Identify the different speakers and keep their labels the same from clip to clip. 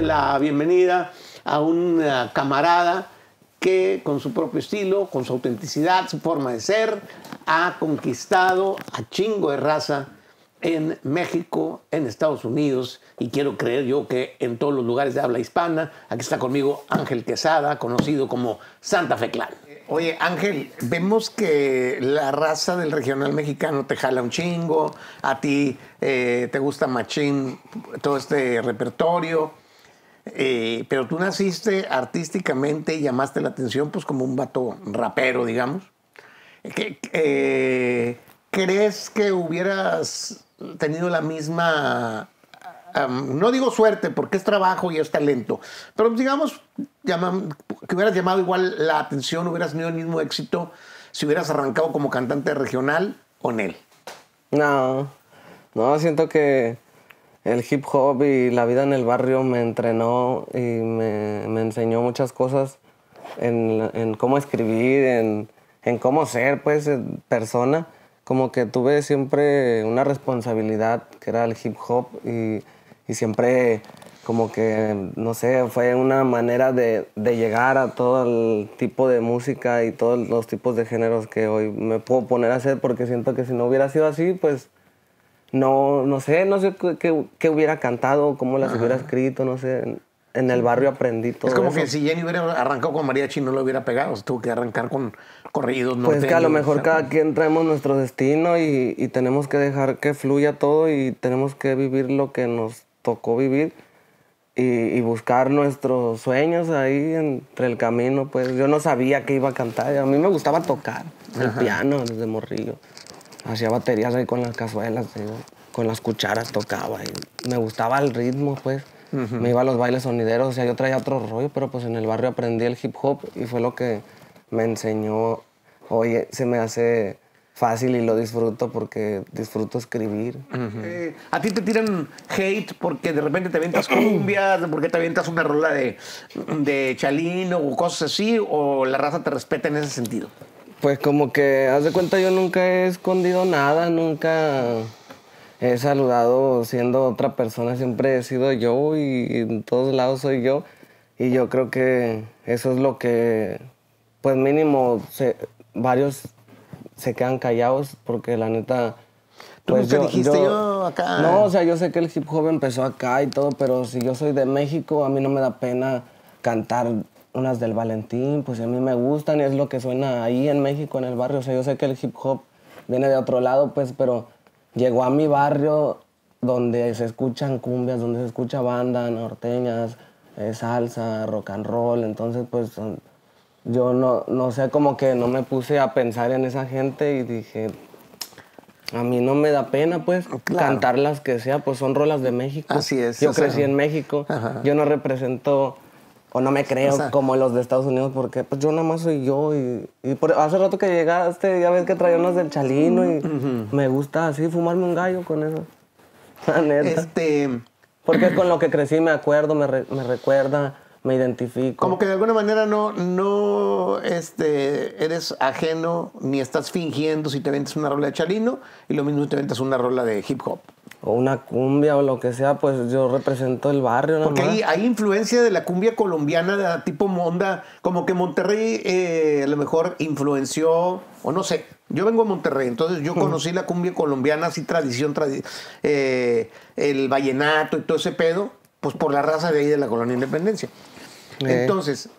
Speaker 1: la bienvenida a un camarada que con su propio estilo, con su autenticidad, su forma de ser, ha conquistado a chingo de raza en México, en Estados Unidos y quiero creer yo que en todos los lugares de habla hispana. Aquí está conmigo Ángel Quesada, conocido como Santa Fe Clan. Oye, Ángel, vemos que la raza del regional mexicano te jala un chingo, a ti eh, te gusta machín todo este repertorio. Eh, pero tú naciste artísticamente y llamaste la atención pues como un vato rapero, digamos. Eh, ¿Crees que hubieras tenido la misma, no digo suerte, porque es trabajo y es talento, pero digamos que hubieras llamado igual la atención, hubieras tenido el mismo éxito si hubieras arrancado como cantante regional o él? No,
Speaker 2: no, siento que el hip hop y la vida en el barrio me entrenó y me, enseñó muchas cosas en, cómo escribir, en, cómo ser, pues, persona. Como que tuve siempre una responsabilidad que era el hip hop y, siempre como que, no sé, fue una manera de, de, llegar a todo el tipo de música y todos los tipos de géneros que hoy me puedo poner a hacer porque siento que si no hubiera sido así, pues no, no sé, no sé qué, hubiera cantado, cómo las hubiera escrito, no sé. En el barrio aprendí todo. Es como que
Speaker 1: si Jenny hubiera arrancado con mariachi no lo hubiera pegado, se tuvo que arrancar con corridos. Norteños, pues que a lo mejor cada
Speaker 2: quien traemos nuestro destino y, tenemos que dejar que fluya todo y tenemos que vivir lo que nos tocó vivir y, buscar nuestros sueños ahí entre el camino. Pues yo no sabía qué iba a cantar, a mí me gustaba tocar el piano desde morrillo hacía baterías ahí con las cazuelas, con las cucharas tocaba. Y me gustaba el ritmo, pues. Me iba a los bailes sonideros, o sea, yo traía otro rollo, pero pues en el barrio aprendí el hip hop y fue lo que me enseñó, oye, se me hace fácil y lo disfruto porque disfruto
Speaker 1: escribir. Eh, a ti te tiran hate porque de repente te aventas cumbias, porque te aventas una rola de, de chalino o cosas así, o la raza te respeta en ese sentido.
Speaker 2: Pues como que, haz de cuenta, yo nunca he escondido nada, nunca he saludado siendo otra persona, siempre he sido yo y en todos lados soy yo. Y yo creo que eso es lo que, pues mínimo, varios se quedan callados porque la neta... ¿Tú pues, dijiste yo, acá? No, o sea, yo sé que el hip hop empezó acá y todo, pero si yo soy de México, a mí no me da pena cantar unas del Valentín, pues a mí me gustan, y es lo que suena ahí en México, en el barrio. O sea, yo sé que el hip hop viene de otro lado, pues, pero llegó a mi barrio donde se escuchan cumbias, donde se escucha banda, norteñas, eh, salsa, rock and roll. Entonces, pues, yo no, no sé, como que no me puse a pensar en esa gente y dije, a mí no me da pena, pues, oh, cantar las que sea, pues son rolas de México. Así es. Yo crecí en México, yo no represento o no me creo como los de Estados Unidos, porque pues, yo nada más soy yo. Y, hace rato que llegaste, ya ves que traía unos del chalino y me gusta así fumarme un gallo con eso. La Este. Porque con lo que crecí, me acuerdo, me, me,
Speaker 1: recuerda, me identifico. Como que de alguna manera no, no este, eres ajeno ni estás fingiendo si te ventas una rola de chalino y lo mismo si te ventas una rola de hip hop o una cumbia o lo que sea, pues yo represento el barrio. Porque hay, influencia de la cumbia colombiana de tipo monda, como que Monterrey eh, a lo mejor influenció, o no sé, yo vengo a Monterrey, entonces yo conocí la cumbia colombiana, así tradición, eh, el vallenato y todo ese pedo, pues por la raza de ahí de la colonia Independencia.
Speaker 2: Entonces,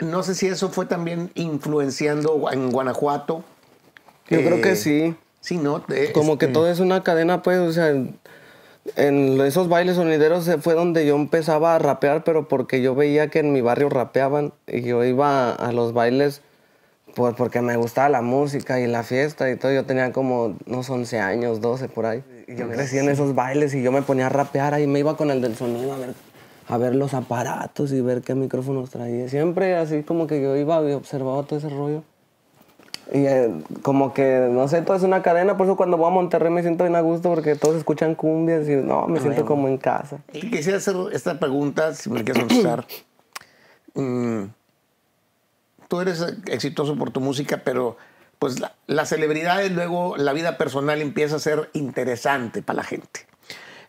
Speaker 1: no sé si eso fue también influenciando en Guanajuato. Yo creo que eh, sí. Sí, no. como que este todo
Speaker 2: es una cadena, pues, o sea, en, esos bailes sonideros fue donde yo empezaba a rapear, pero porque yo veía que en mi barrio rapeaban y yo iba a, los bailes pues, porque me gustaba la música y la fiesta y todo. Yo tenía como unos 11 años, 12 por ahí. yo crecí en esos bailes y yo me ponía a rapear ahí, me iba con el del sonido ver, a ver los aparatos y ver qué micrófonos traía. Siempre así como que yo iba y observaba todo ese rollo. Y eh, como que, no sé, todo es una cadena, por eso cuando voy a Monterrey me siento bien a gusto porque todos escuchan cumbias y no, me siento como en casa.
Speaker 1: Y quisiera hacer esta pregunta, si me quieres contestar. Mm. Mm, tú eres exitoso por tu música, pero pues la, las celebridades, luego la vida personal empieza a ser interesante para la gente.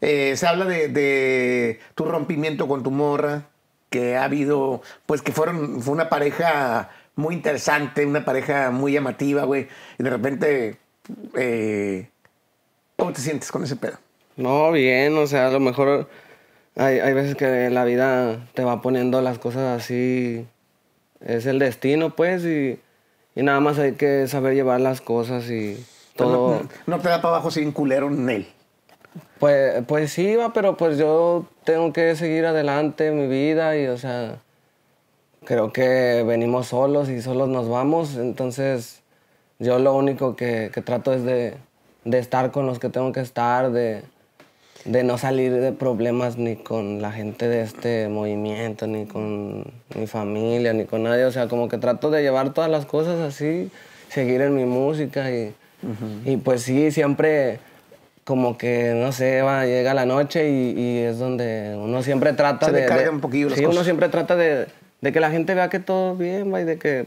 Speaker 1: Eh, se habla de, tu rompimiento con tu morra, que ha habido, pues que fueron, fue una pareja muy interesante, una pareja muy llamativa, güey. Y de repente, eh, ¿cómo te sientes con ese pedo?
Speaker 2: No, bien, o sea, a lo mejor hay, veces que la vida te va poniendo las cosas así. Es el destino, pues, y, y nada más hay que saber llevar las cosas y pues todo.
Speaker 1: No, te da para abajo sin culero en él.
Speaker 2: Pues, pues sí, va, pero pues yo tengo que seguir adelante mi vida y, o sea, Creo que venimos solos y solos nos vamos, entonces yo lo único que, trato es de, estar con los que tengo que estar, de, no salir de problemas ni con la gente de este movimiento, ni con mi familia, ni con nadie. O sea, como que trato de llevar todas las cosas así, seguir en mi música y, pues sí, siempre como que, no sé, va, llega la noche y, es donde uno siempre trata de... Se un poquillo Sí, uno siempre trata de, de que la gente vea que todo bien, y de que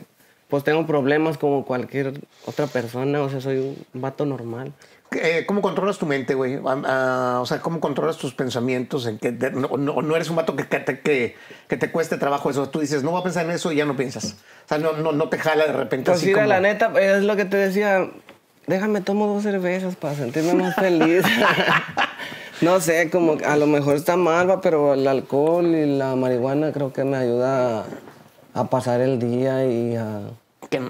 Speaker 2: pues tengo problemas como cualquier otra persona, o sea, soy un vato normal.
Speaker 1: Eh, ¿Cómo controlas tu mente, güey? o sea, ¿cómo controlas tus pensamientos? En que no, eres un vato que, que, te cueste trabajo eso. Tú dices, no voy a pensar en eso y ya no piensas. O sea, no, no, no te jala de repente pues así. Sí, la
Speaker 2: neta, es lo que te decía. Déjame tomo dos cervezas para sentirme más
Speaker 3: feliz.
Speaker 2: No sé, como a lo mejor está mal, pero el alcohol y la marihuana creo que me ayuda a, pasar el día y a,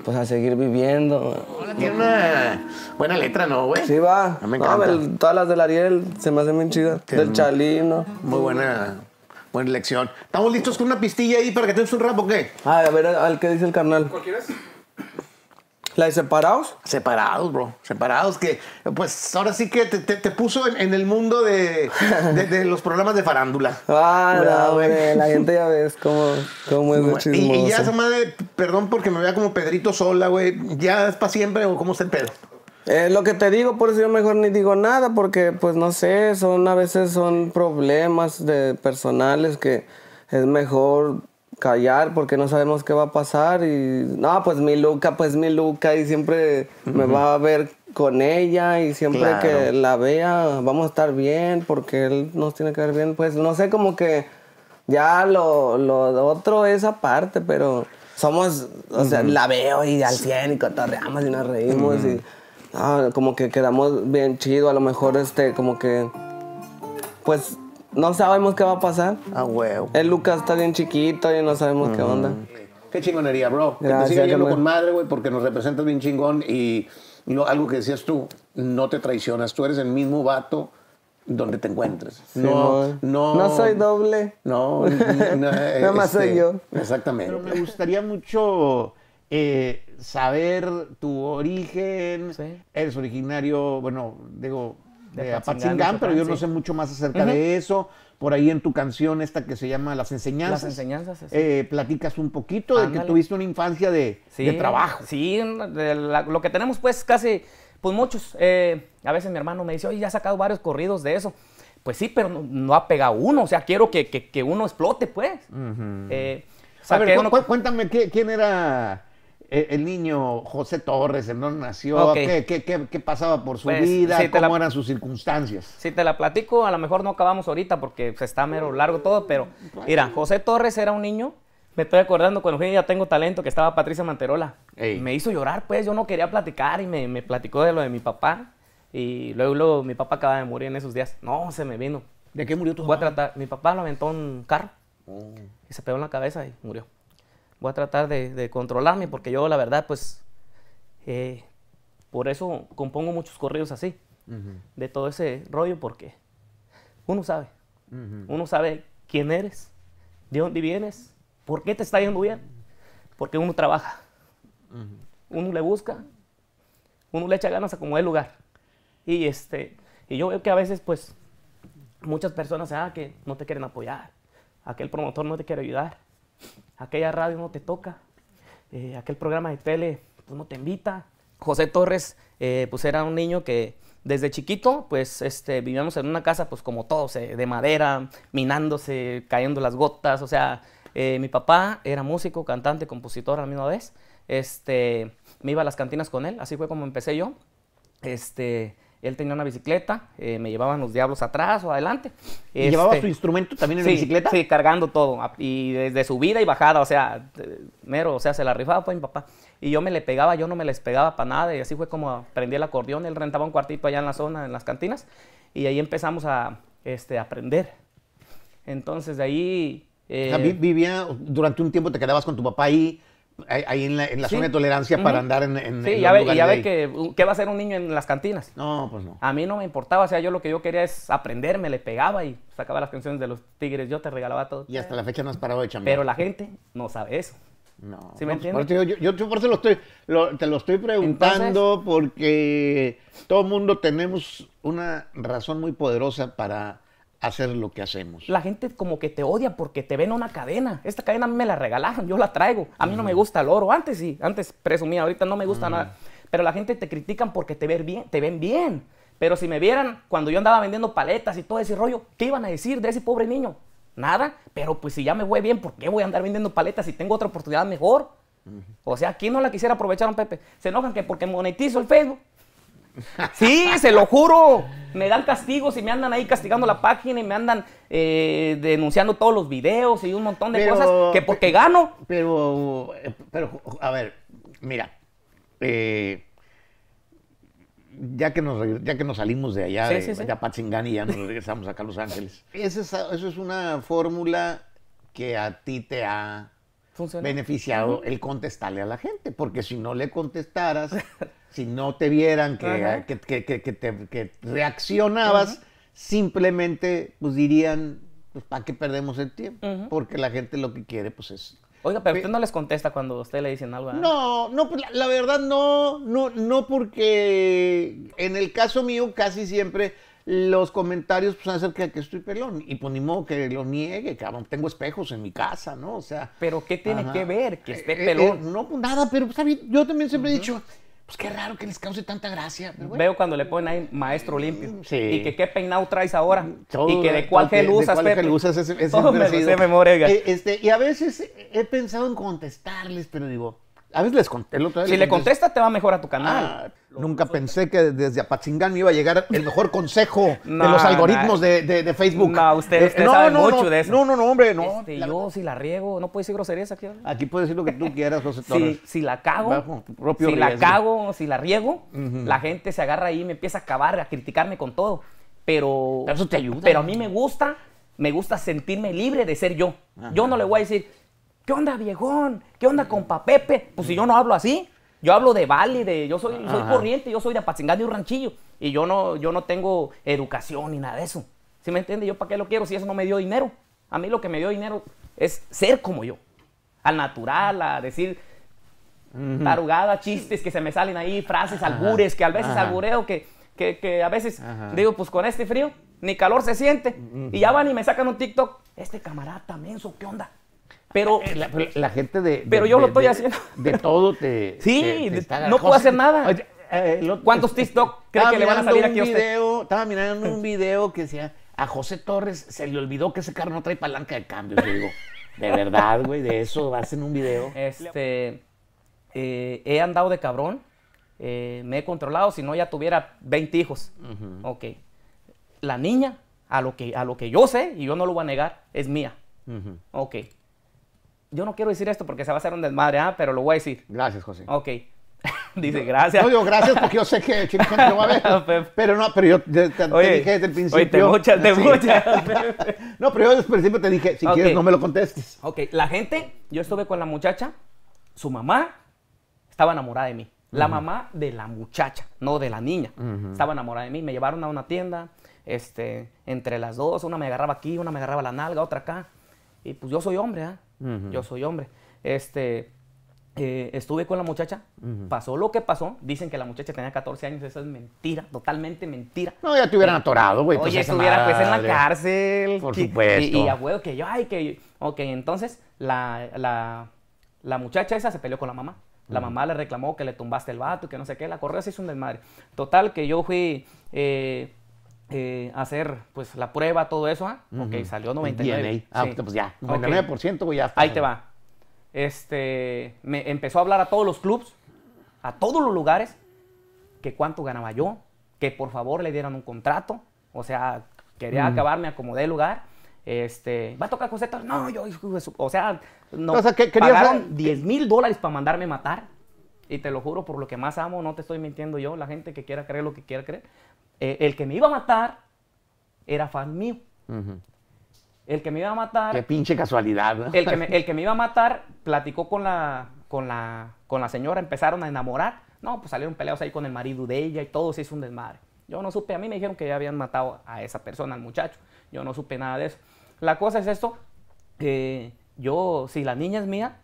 Speaker 2: pues, a seguir viviendo.
Speaker 1: tiene una buena letra, ¿no, güey?
Speaker 2: Sí, va. Ah, me encanta.
Speaker 1: todas las del Ariel se me hacen bien chidas. del Chalino. Muy buena buena elección. ¿Estamos listos con una pistilla ahí para que tengas un rap o qué? Ah, a ver, al que dice el carnal. ¿Cuál quieres? ¿La separados? Separados, bro. Separados, que pues ahora sí que te, puso en, el mundo de, los programas de farándula. Ah, güey. Eh. La gente
Speaker 2: ya ves cómo, es muchísimo. Y, ya esa
Speaker 1: madre, perdón porque me vea como Pedrito sola, güey. ¿Ya es para siempre o cómo está el pedo? Eh, lo que te digo, por eso yo mejor ni digo nada,
Speaker 2: porque pues no sé, son a veces son problemas personales que es mejor callar porque no sabemos qué va a pasar y no, pues mi Luca, pues mi Luca y siempre me va a ver con ella y siempre que la vea vamos a estar bien porque él nos tiene que ver bien, pues no sé como que ya lo, otro es aparte, pero somos, o sea, la veo y al 100 y cotorreamos y nos reímos y ah, como que quedamos bien chido, a lo mejor este como que pues no sabemos qué va a pasar. Ah, huevo. El Lucas está bien chiquito y no sabemos qué mm. onda.
Speaker 1: Qué chingonería, bro. que te siga yendo con madre, güey, porque nos representas bien chingón y, algo que decías tú, no te traicionas, tú eres el mismo vato donde te encuentres. no, no, no soy
Speaker 2: doble. No, nada más este, soy yo.
Speaker 1: Exactamente. Pero me gustaría mucho eh, saber tu origen. ¿Sí? Eres originario, bueno, digo, de eh, Apatzingán, pero yo no sé mucho más acerca de eso. Por ahí en tu canción esta que se llama Las Enseñanzas. Las Enseñanzas, sí. Eh, platicas un poquito de que tuviste una infancia de, trabajo.
Speaker 4: Sí, lo que tenemos pues casi, pues muchos. Eh, a veces mi hermano me dice, oye, ya ha sacado varios corridos de eso. Pues sí, pero no, ha pegado uno. O sea, quiero que, uno explote,
Speaker 1: pues. cuéntame, ¿quién era eh, el niño José Torres, ¿no? nació? ¿Qué, pasaba por su pues, vida? ¿Cómo eran sus circunstancias?
Speaker 4: Si te la platico, a lo mejor no acabamos ahorita porque se pues, está mero largo todo, pero mira, José Torres era un niño, me estoy acordando cuando fui, ya tengo talento, que estaba Patricia Manterola. Me hizo llorar, pues yo no quería platicar y me, platicó de lo de mi papá. Y luego, mi papá acaba de morir en esos días. No, se me vino. ¿De qué murió tu papá? Mi papá lo aventó un carro. Oh. Y se pegó en la cabeza y murió voy a tratar de, controlarme porque yo la verdad pues eh, por eso compongo muchos correos así, de todo ese rollo porque uno sabe, uno sabe quién eres, de dónde vienes, por qué te está yendo bien, porque uno trabaja, uno le busca, uno le echa ganas a como el lugar. Y, este, y yo veo que a veces pues muchas personas, ah, que no te quieren apoyar, aquel promotor no te quiere ayudar aquella radio no te toca, eh, aquel programa de tele pues, no te invita. José Torres eh, pues era un niño que desde chiquito pues este, vivíamos en una casa pues como todos, eh, de madera, minándose, cayendo las gotas, o sea, mi papá era músico, cantante, compositor a la misma vez, este, me iba a las cantinas con él, así fue como empecé yo. Este, él tenía una bicicleta, eh, me llevaban los diablos atrás o adelante. llevaba este, su instrumento también en la bicicleta? Sí, cargando todo. Y desde subida y bajada, o sea, eh, mero, o sea, se la rifaba pues mi papá. Y yo me le pegaba, yo no me les pegaba para nada. Y así fue como aprendí el acordeón. Él rentaba un cuartito allá en la zona, en las cantinas.
Speaker 1: Y ahí empezamos a este, aprender. Entonces de ahí... Eh, vivía, durante un tiempo te quedabas con tu papá ahí ahí en la, zona de tolerancia para andar en, en Sí, ya, ve, ya ve
Speaker 4: que uh, ¿qué va a hacer un niño en las cantinas. No, pues no. A mí no me importaba, o sea, yo lo que yo quería es aprender, me le pegaba y sacaba las canciones de los Tigres, yo te regalaba todo. Y hasta la fecha no has parado de chambear. Pero la gente no sabe eso. No. ¿Sí me pues, entiendes?
Speaker 1: Yo, por eso lo estoy, te lo estoy preguntando porque todo mundo tenemos una razón muy poderosa para hacer lo que hacemos. La gente como que te odia porque te
Speaker 4: ven una cadena. Esta cadena me la regalaron, yo la traigo. A mí no me gusta el oro. Antes sí, antes presumía, ahorita no me gusta mm. nada. Pero la gente te critican porque te, ven bien, te ven bien. Pero si me vieran cuando yo andaba vendiendo paletas y todo ese rollo, ¿qué iban a decir de ese pobre niño? Nada. Pero pues si ya me voy bien, ¿por qué voy a andar vendiendo paletas si tengo otra oportunidad mejor? O sea, ¿quién no la quisiera aprovechar, un Pepe? Se enojan que porque monetizo el Facebook Sí, se lo juro. Me dan castigos y me andan ahí castigando la página y me andan eh, denunciando todos los videos y un montón de cosas que porque gano.
Speaker 1: Pero, pero, a ver, mira, eh, ya que nos ya que nos salimos de allá de, y ya nos regresamos acá a Los Ángeles. esa, eso es una fórmula que a ti te ha
Speaker 5: beneficiado
Speaker 1: el contestarle a la gente, porque si no le contestaras si no te vieran que, que, que, reaccionabas, simplemente pues dirían, pues ¿para qué perdemos el tiempo? Porque la gente lo que quiere pues es... Oiga, pero usted no les contesta cuando a usted le dicen algo. ¿eh? No, no, pues, la, la verdad no, no, no porque en el caso mío casi siempre los comentarios pues, acerca de que estoy pelón. Y pues ni modo que lo niegue, cabrón. Tengo espejos en mi casa, ¿no? O sea. Pero ¿qué tiene que ver que esté eh, eh, pelón? no, pues nada, pero pues, yo también siempre he dicho, pues qué raro que les cause tanta gracia. Veo
Speaker 4: cuando le ponen ahí maestro limpio. Y
Speaker 1: que qué peinado traes ahora. y que de cuál gel usas, cuál gel usas ese, Todo me eh, este, y a veces he pensado en contestarles, pero digo, a veces les conté Si le contesta, te va mejor a tu canal. Ah, nunca pensé que desde Apatzingán me iba a llegar el mejor consejo de los algoritmos de, Facebook. No, no, No, no, hombre, no. Este,
Speaker 4: yo si la riego, no puedo decir groserías aquí. Aquí puedes decir lo que tú quieras, José Torres. si, la cago, si la cago, si la riego, la gente se agarra ahí y me empieza a acabar, a criticarme con todo. Pero, eso te ayuda. Pero a mí me gusta, me gusta sentirme libre de ser yo. Yo no le voy a decir ¿Qué onda, viejón? ¿Qué onda, compa Pepe? Pues si yo no hablo así, yo hablo de valle de yo soy, corriente, yo soy de Apatzingán de un ranchillo. Y yo no, yo no tengo educación ni nada de eso. ¿Sí me entiende? ¿Yo para qué lo quiero si eso no me dio dinero? A mí lo que me dio dinero es ser como yo. Al natural, a decir tarugadas, chistes que se me salen ahí, frases, algures, que a veces albureo, que, que, a veces digo, pues con este frío ni calor se siente. Y ya van y me sacan un TikTok. Este camarada menso, ¿qué
Speaker 1: onda? Pero eh, pues, la, gente de, Pero yo lo estoy haciendo. De todo te. Sí,
Speaker 4: no puedo hacer nada. Eh, ¿Cuántos TikTok cree que le van a salir aquí a usted?
Speaker 1: estaba mirando un video que decía: a José Torres se le olvidó que ese carro no trae palanca de cambio. Yo digo, de verdad, güey, de eso
Speaker 4: hacen un video. Este. Eh, he andado de cabrón. me he controlado, si no ya tuviera 20 hijos. Ok. La niña, a lo, que, a lo que yo sé, y yo no lo voy a negar, es mía. Ok yo no quiero decir esto porque se va a hacer un desmadre, ¿ah? pero lo voy a decir. Gracias, José. Ok.
Speaker 1: Dice, gracias. No, digo gracias porque yo sé que chingón no va a ver. pero no, pero yo te, dije desde el principio. Oye, te muchas, te no, pero yo desde el principio te dije, si quieres no me lo contestes.
Speaker 4: Ok, la gente, yo estuve con la muchacha, su mamá estaba enamorada de mí. La mamá de la muchacha, no de la niña. Estaba enamorada de mí. Me llevaron a una tienda, este, entre las dos, una me agarraba aquí, una me agarraba la nalga, otra acá. Y pues yo soy hombre, ¿ah? Yo soy hombre. Este, eh, estuve con la muchacha, pasó lo que pasó. Dicen que la muchacha tenía 14 años, eso es mentira, totalmente mentira. No, ya te hubieran eh, atorado, güey. Pues, oye, estuviera pues en la cárcel. Por supuesto. Y, a huevo que yo, ay, que. Ok, entonces la, muchacha esa se peleó con la mamá. La mamá le reclamó que le tumbaste el vato, que no sé qué, la correa se hizo un desmadre. Total, que yo fui. Eh, eh, hacer pues la prueba, todo eso, ¿ah? Ok, salió 99. Ah, pues ya, 99%, ya Ahí te va. Este, me empezó a hablar a todos los clubs a todos los lugares, que cuánto ganaba yo, que por favor le dieran un contrato, o sea, quería mm. acabarme, acomodé el lugar. Este, va a tocar José No, yo, o sea, no. que pagaron 10 mil dólares para mandarme matar. Y te lo juro, por lo que más amo, no te estoy mintiendo yo, la gente que quiera creer lo que quiera creer, eh, el que me iba a matar era fan mío. El que me iba a matar. Qué pinche
Speaker 1: casualidad,
Speaker 6: El
Speaker 4: que me, iba a matar platicó con la, con, la, con la señora, empezaron a enamorar. No, pues salieron peleados ahí con el marido de ella y todo se hizo un desmadre. Yo no supe, a mí me dijeron que ya habían matado a esa persona, al muchacho. Yo no supe nada de eso. La cosa es esto, que yo, si la niña es mía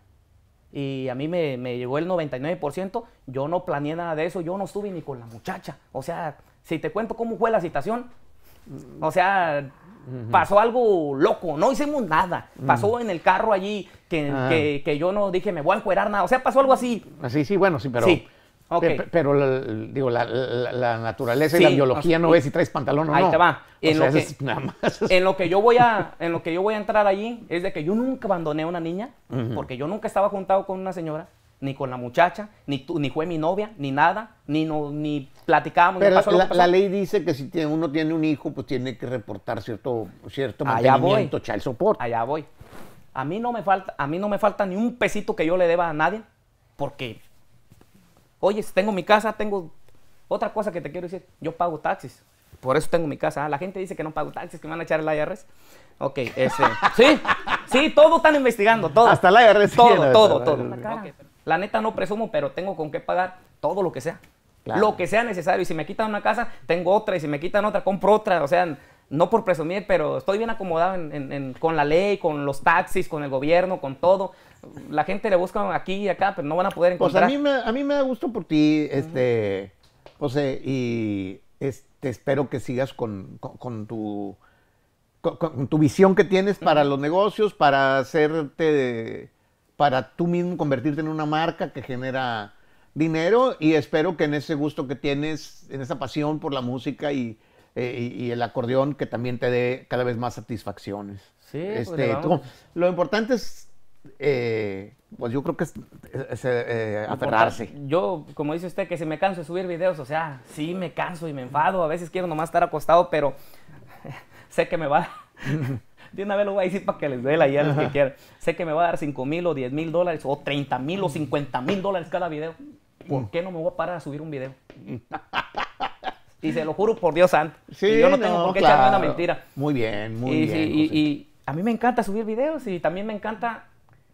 Speaker 4: y a mí me, me llegó el 99%, yo no planeé nada de eso, yo no estuve ni con la muchacha. O sea, si te cuento cómo fue la situación, o sea, pasó algo loco, no hicimos nada. Mm. Pasó en el carro allí ah. que, yo no dije me voy a encuerar nada, o sea, pasó algo así.
Speaker 1: Sí, sí, bueno, sí, pero... Sí. pero la, digo, la, naturaleza y la biología no eh, ves si traes pantalón o no. Ahí te va. En, lo que,
Speaker 4: en lo que yo voy a, en lo que yo voy a entrar allí es de que yo nunca abandoné a una niña, porque yo nunca estaba juntado con una señora, ni con la muchacha, ni, tu, ni fue mi novia, ni nada, ni no, ni platicábamos. Pero la, la,
Speaker 1: ley dice que si tiene, uno tiene un hijo, pues tiene que reportar cierto, cierto Allá mantenimiento, voy. Allá voy. A
Speaker 4: mí no me falta, a mí no me falta ni un pesito que yo le deba a nadie, porque, oye, tengo mi casa, tengo otra cosa que te quiero decir, yo pago taxis. Por eso tengo mi casa. Ah, la gente dice que no pago taxis, que me van a echar el IRS. Ok, ese. sí, sí, todos están investigando,
Speaker 1: todo. Hasta el IRS. Todo, todo, todo.
Speaker 4: la neta no presumo, pero tengo con qué pagar todo lo que sea. Lo que sea necesario. Y si me quitan una casa, tengo otra. Y si me quitan otra, compro otra. O sea, no por presumir, pero estoy bien acomodado con la ley, con los taxis, con el gobierno, con todo. La gente le busca aquí y acá, pero no van a poder pues encontrar. a mí me,
Speaker 1: a mí me da gusto por ti, este, José, y este, espero que sigas con, tu... con, tu visión que tienes para los negocios, para hacerte, para tú mismo convertirte en una marca que genera dinero y espero que en ese gusto que tienes, en esa pasión por la música y, eh, el acordeón, que también te dé cada vez más satisfacciones.
Speaker 6: Sí, pues, este,
Speaker 1: lo importante es, eh, pues yo creo que es, eh, aferrarse. Yo,
Speaker 4: como dice usted, que si me canso de subir videos, o sea, sí me canso y me enfado, a veces quiero nomás estar acostado, pero sé que me va... de una vez lo voy para que les dé la idea a los que quieran. Sé que me va a dar 5 mil o 10 mil dólares o 30 mil o 50 mil dólares cada video. ¿por mm. qué no me voy a parar a subir un video? y se lo juro por Dios santo. Sí, yo no, tengo por qué echarme una mentira. Muy bien, muy bien. Y, a mí me encanta subir videos y también me encanta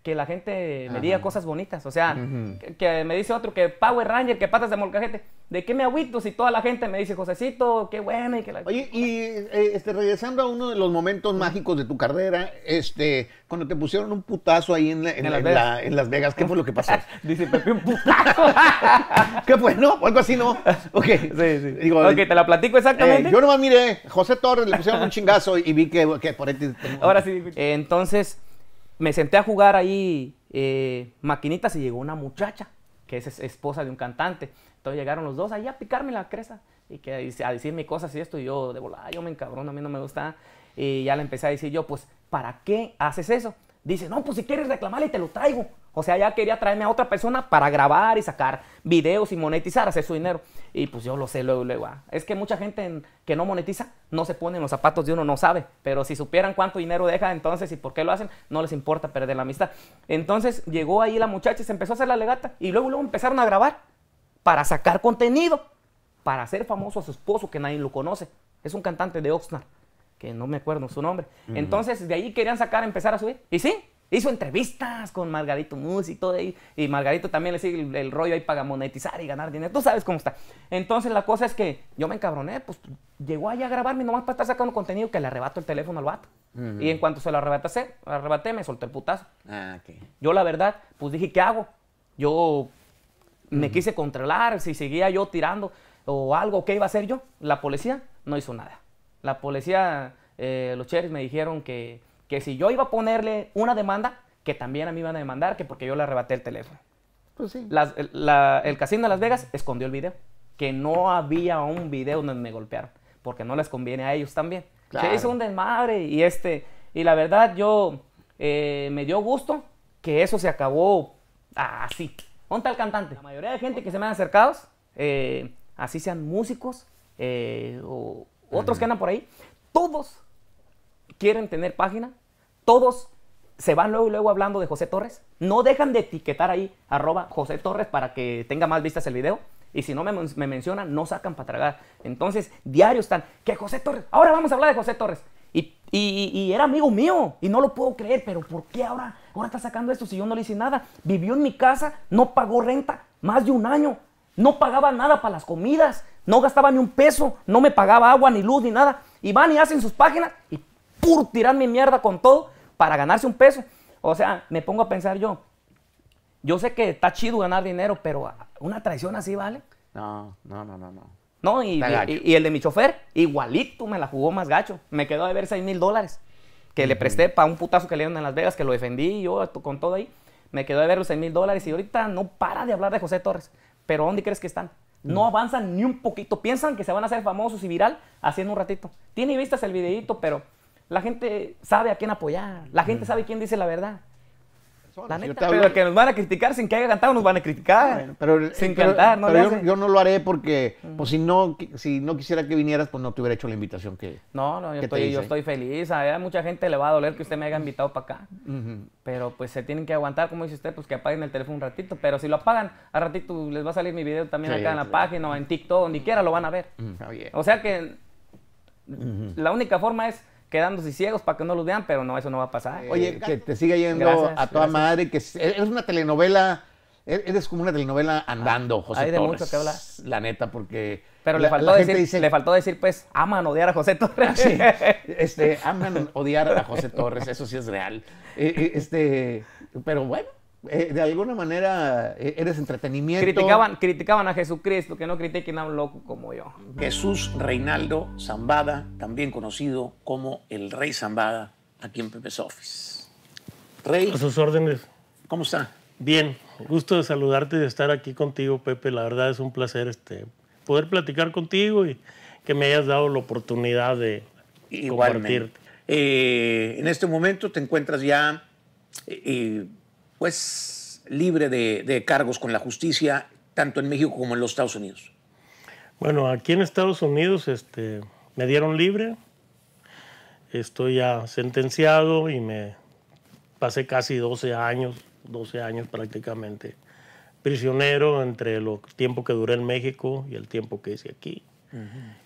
Speaker 4: que la gente me diga cosas bonitas. O sea, que, que, me dice otro que Power Ranger, que patas de molcajete. ¿De qué me agüito si toda la gente me dice, Josecito, qué buena y que la... Oye, y
Speaker 1: eh, este, regresando a uno de los momentos mágicos de tu carrera, este, cuando te pusieron un putazo ahí en, en, las, Vegas? ¿qué fue lo que pasó? dice Pepe, un putazo. ¿Qué fue? ¿No? algo así, ¿no? Ok. Sí, sí. Digo, ok, te la platico exactamente. Yo eh, yo nomás miré, José Torres le pusieron un chingazo y vi que, que por ahí... Ahora sí. Eh, entonces,
Speaker 4: me senté a jugar ahí maquinitas y llegó una muchacha que es esposa de un cantante. Entonces llegaron los dos ahí a picarme la cresta y que a decirme cosas y esto, y yo de volada, yo me encabrono, a mí no me gusta. Y ya le empecé a decir yo, pues, ¿para qué haces eso? Dice, no, pues si quieres reclamarle, te lo traigo. O sea, ya quería traerme a otra persona para grabar y sacar videos y monetizar, hacer su dinero. Y pues yo lo sé luego, luego. Ah. Es que mucha gente que no monetiza no se pone en los zapatos de uno, no sabe. Pero si supieran cuánto dinero deja entonces y por qué lo hacen, no les importa perder la amistad. Entonces llegó ahí la muchacha y se empezó a hacer la legata. Y luego, luego empezaron a grabar para sacar contenido, para hacer famoso a su esposo que nadie lo conoce. Es un cantante de Oxnard, que no me acuerdo su nombre. Entonces, de ahí querían sacar, empezar a subir. Y sí, hizo entrevistas con Margarito Músico y, y Margarito también le sigue el, rollo ahí para monetizar y ganar dinero. Tú sabes cómo está. Entonces, la cosa es que yo me encabroné, pues llegó allá a grabarme nomás para estar sacando contenido que le arrebato el teléfono al vato. Y en cuanto se lo arrebaté, arrebaté, me soltó el putazo. Ah, Yo, la verdad, pues dije, ¿qué hago? Yo me quise controlar si seguía yo tirando o algo, ¿qué iba a hacer yo? La policía no hizo nada. La policía, eh, los sheriffs me dijeron que, que si yo iba a ponerle una demanda, que también a mí iban a demandar, que porque yo le arrebaté el teléfono. Pues sí. el casino de Las Vegas escondió el video, que no había un video donde me golpearon, porque no les conviene a ellos también. Claro. Se hizo un desmadre y este, y la verdad yo eh, me dio gusto que eso se acabó así. Ponta al cantante. La mayoría de gente que se me han acercado, eh, así sean músicos eh, o otros que andan por ahí, todos quieren tener página, todos se van luego y luego hablando de José Torres, no dejan de etiquetar ahí arroba José Torres para que tenga más vistas el video. Y si no me, mencionan, no sacan para tragar. Entonces, diarios están, que José Torres, ahora vamos a hablar de José Torres. Y, era amigo mío y no lo puedo creer, pero ¿por qué ahora, ahora está sacando esto si yo no le hice nada? Vivió en mi casa, no pagó renta más de un año, no pagaba nada para las comidas, no gastaba ni un peso, no me pagaba agua, ni luz, ni nada. Y van y hacen sus páginas y pur tiran mi mierda con todo para ganarse un peso. O sea, me pongo a pensar yo, yo sé que está chido ganar dinero, pero una traición así, ¿vale?
Speaker 7: No, no, no, no, no.
Speaker 4: No, y, el de mi chofer, igualito me la jugó más gacho. Me quedó de ver 6 mil dólares que le presté para un putazo que le dieron en Las Vegas, que lo defendí yo con todo ahí. Me quedó de ver los 6 mil dólares y ahorita no para de hablar de José Torres. Pero ¿dónde crees que están? No mm. avanzan ni un poquito. Piensan que se van a hacer famosos y viral haciendo un ratito. Tiene vistas el videíto, pero la gente sabe a quién apoyar. La gente mm. sabe quién dice la verdad pero que nos van a criticar sin que haya cantado, nos van a criticar.
Speaker 1: pero, sin cantar, no pero yo, no lo haré porque, pues si no, si no quisiera que vinieras, pues no te hubiera hecho la invitación que. No, no, yo, estoy,
Speaker 4: feliz. A, mucha gente le va a doler que usted me haya invitado para acá. Pero pues se tienen que aguantar, como dice usted, pues que apaguen el teléfono un ratito. Pero si lo apagan, a ratito les va a salir mi video también acá en la página o en TikTok, donde quiera lo van a ver. O sea que
Speaker 1: la
Speaker 4: única forma es quedándose ciegos para que no los vean, pero no, eso no va a pasar. Oye, que te
Speaker 1: siga yendo a toda madre, que es una telenovela, e-, eres como una telenovela andando, José ah, José Hay de mucho que hablar. La neta, porque... Pero le, faltó decir, le faltó decir, pues, aman odiar a José Torres. este, aman odiar a José Torres, eso sí es real. Eh, eh, este, pero bueno, eh, de alguna manera eh, eres entretenimiento. Criticaban, criticaban
Speaker 4: a Jesucristo, que no critiquen a un loco como yo.
Speaker 1: Jesús Reinaldo Zambada, también conocido como el Rey Zambada, aquí en Pepe's Office.
Speaker 6: Rey. A sus órdenes. ¿Cómo está? Bien, gusto de saludarte y de estar aquí contigo, Pepe. La verdad es un placer este, poder platicar contigo y que me hayas dado la oportunidad de compartir. compartirte. Eh, en este momento te encuentras ya
Speaker 1: pues libre de, cargos con la justicia, tanto en México como en los Estados Unidos?
Speaker 6: Bueno, aquí en Estados Unidos este, me dieron libre, estoy ya sentenciado y me pasé casi 12 años, 12 años prácticamente, prisionero entre el tiempo que duré en México y el tiempo que hice aquí.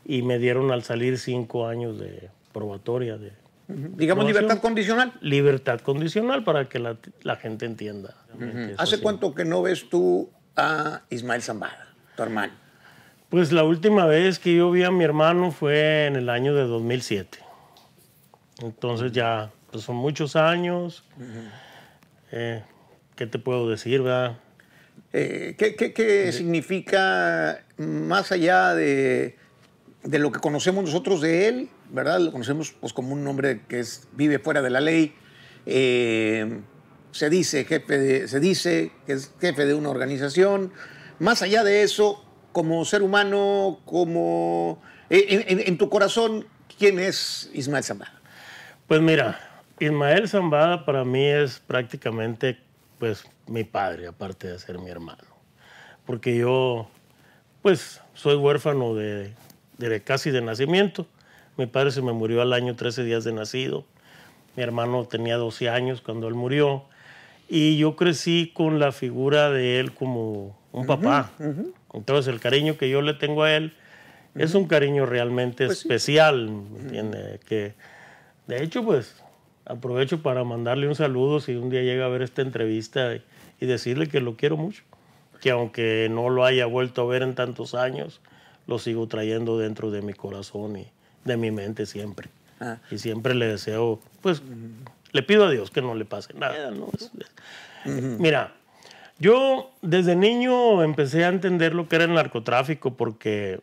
Speaker 6: Y me dieron al salir 5 años de probatoria de
Speaker 1: Digamos libertad condicional.
Speaker 6: Libertad condicional para que la, gente entienda. ¿Hace cuánto que no ves tú a Ismael Zambada, tu hermano? Pues la última vez que yo vi a mi hermano fue en el año de 2007. Entonces ya pues son muchos años. Eh, ¿Qué te puedo decir, verdad? Eh, ¿Qué, qué, qué eh.
Speaker 1: significa más allá de, de lo que conocemos nosotros de él? ¿verdad? Lo conocemos pues, como un hombre que es, vive fuera de la ley. Eh, se, dice jefe se dice que es jefe de una organización. Más allá de eso, como ser humano, como en, tu corazón,
Speaker 6: ¿quién es Ismael Zambada? Pues mira, Ismael Zambada para mí es prácticamente pues mi padre, aparte de ser mi hermano. Porque yo, pues, soy huérfano de, casi de nacimiento. Mi padre se me murió al año 13 días de nacido. Mi hermano tenía 12 años cuando él murió. Y yo crecí con la figura de él como un papá. Entonces el cariño que yo le tengo a él es un cariño realmente pues especial, ¿entiende? Que de hecho pues aprovecho para mandarle un saludo si un día llega a ver esta entrevista y, y decirle que lo quiero mucho, que aunque no lo haya vuelto a ver en tantos años, lo sigo trayendo dentro de mi corazón y, de mi mente siempre. Ah. Y siempre le deseo, pues, le pido a Dios que no le pase nada. Mira, yo desde niño empecé a entender lo que era el narcotráfico porque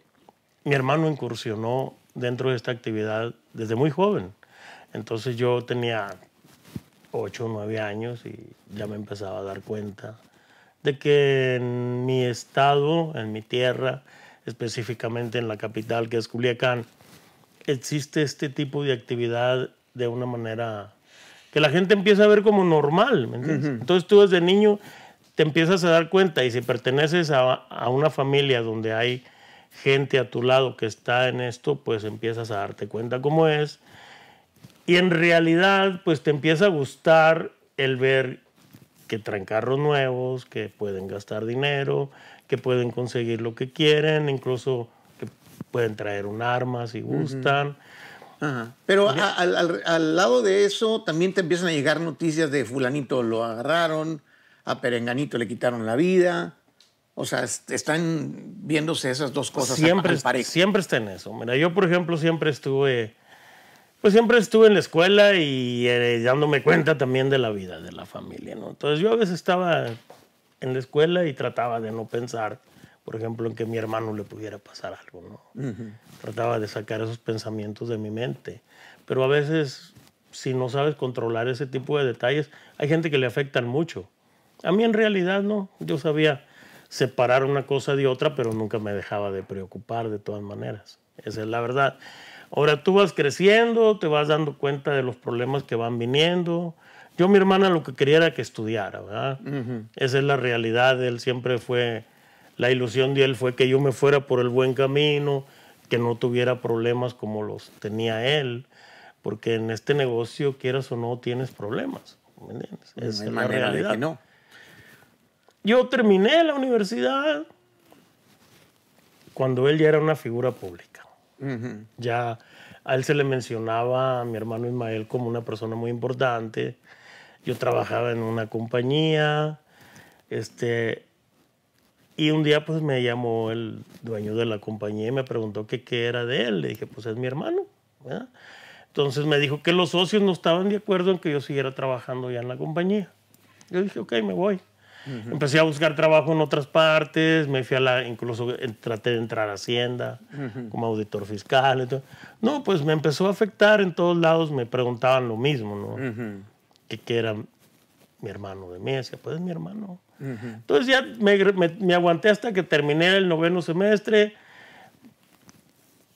Speaker 6: mi hermano incursionó dentro de esta actividad desde muy joven. Entonces yo tenía 8 o 9 años y ya me empezaba a dar cuenta de que en mi estado, en mi tierra, específicamente en la capital que es Culiacán, existe este tipo de actividad de una manera que la gente empieza a ver como normal. Entonces tú desde niño te empiezas a dar cuenta y si perteneces a, a, una familia donde hay gente a tu lado que está en esto, pues empiezas a darte cuenta cómo es. Y en realidad, pues te empieza a gustar el ver que traen carros nuevos, que pueden gastar dinero, que pueden conseguir lo que quieren, incluso pueden traer un arma si gustan.
Speaker 1: Pero al, al, lado de eso también te empiezan a llegar noticias de fulanito lo agarraron, a Perenganito le quitaron la vida. O sea, están viéndose esas dos cosas siempre, al,
Speaker 6: Siempre está en eso. Mira, yo por ejemplo siempre estuve... Pues siempre estuve en la escuela y eh, dándome cuenta también de la vida de la familia, ¿no? Entonces yo a veces estaba en la escuela y trataba de no pensar por ejemplo, en que mi hermano le pudiera pasar algo, ¿no? Trataba de sacar esos pensamientos de mi mente. Pero a veces, si no sabes controlar ese tipo de detalles, hay gente que le afectan mucho. A mí en realidad no, yo sabía separar una cosa de otra, pero nunca me dejaba de preocupar de todas maneras. Esa es la verdad. Ahora tú vas creciendo, te vas dando cuenta de los problemas que van viniendo. Yo mi hermana lo que quería era que estudiara, ¿verdad? Esa es la realidad, él siempre fue la ilusión de él fue que yo me fuera por el buen camino, que no tuviera problemas como los tenía él, porque en este negocio, quieras o no, tienes problemas. es la realidad. no. Yo terminé la universidad cuando él ya era una figura pública. Ya a él se le mencionaba a mi hermano Ismael como una persona muy importante. Yo trabajaba en una compañía. Este, y un día pues me llamó el dueño de la compañía y me preguntó que qué era de él. Le dije, pues es mi hermano. Entonces me dijo que los socios no estaban de acuerdo en que yo siguiera trabajando ya en la compañía. Yo dije, ok, me voy. Empecé a buscar trabajo en otras partes, me fui a la, incluso traté de entrar a Hacienda como auditor fiscal. No, pues me empezó a afectar en todos lados, me preguntaban lo mismo, ¿no? qué que, que, era mi hermano de mí, pues es mi hermano. Entonces ya me, aguanté hasta que terminé el noveno semestre.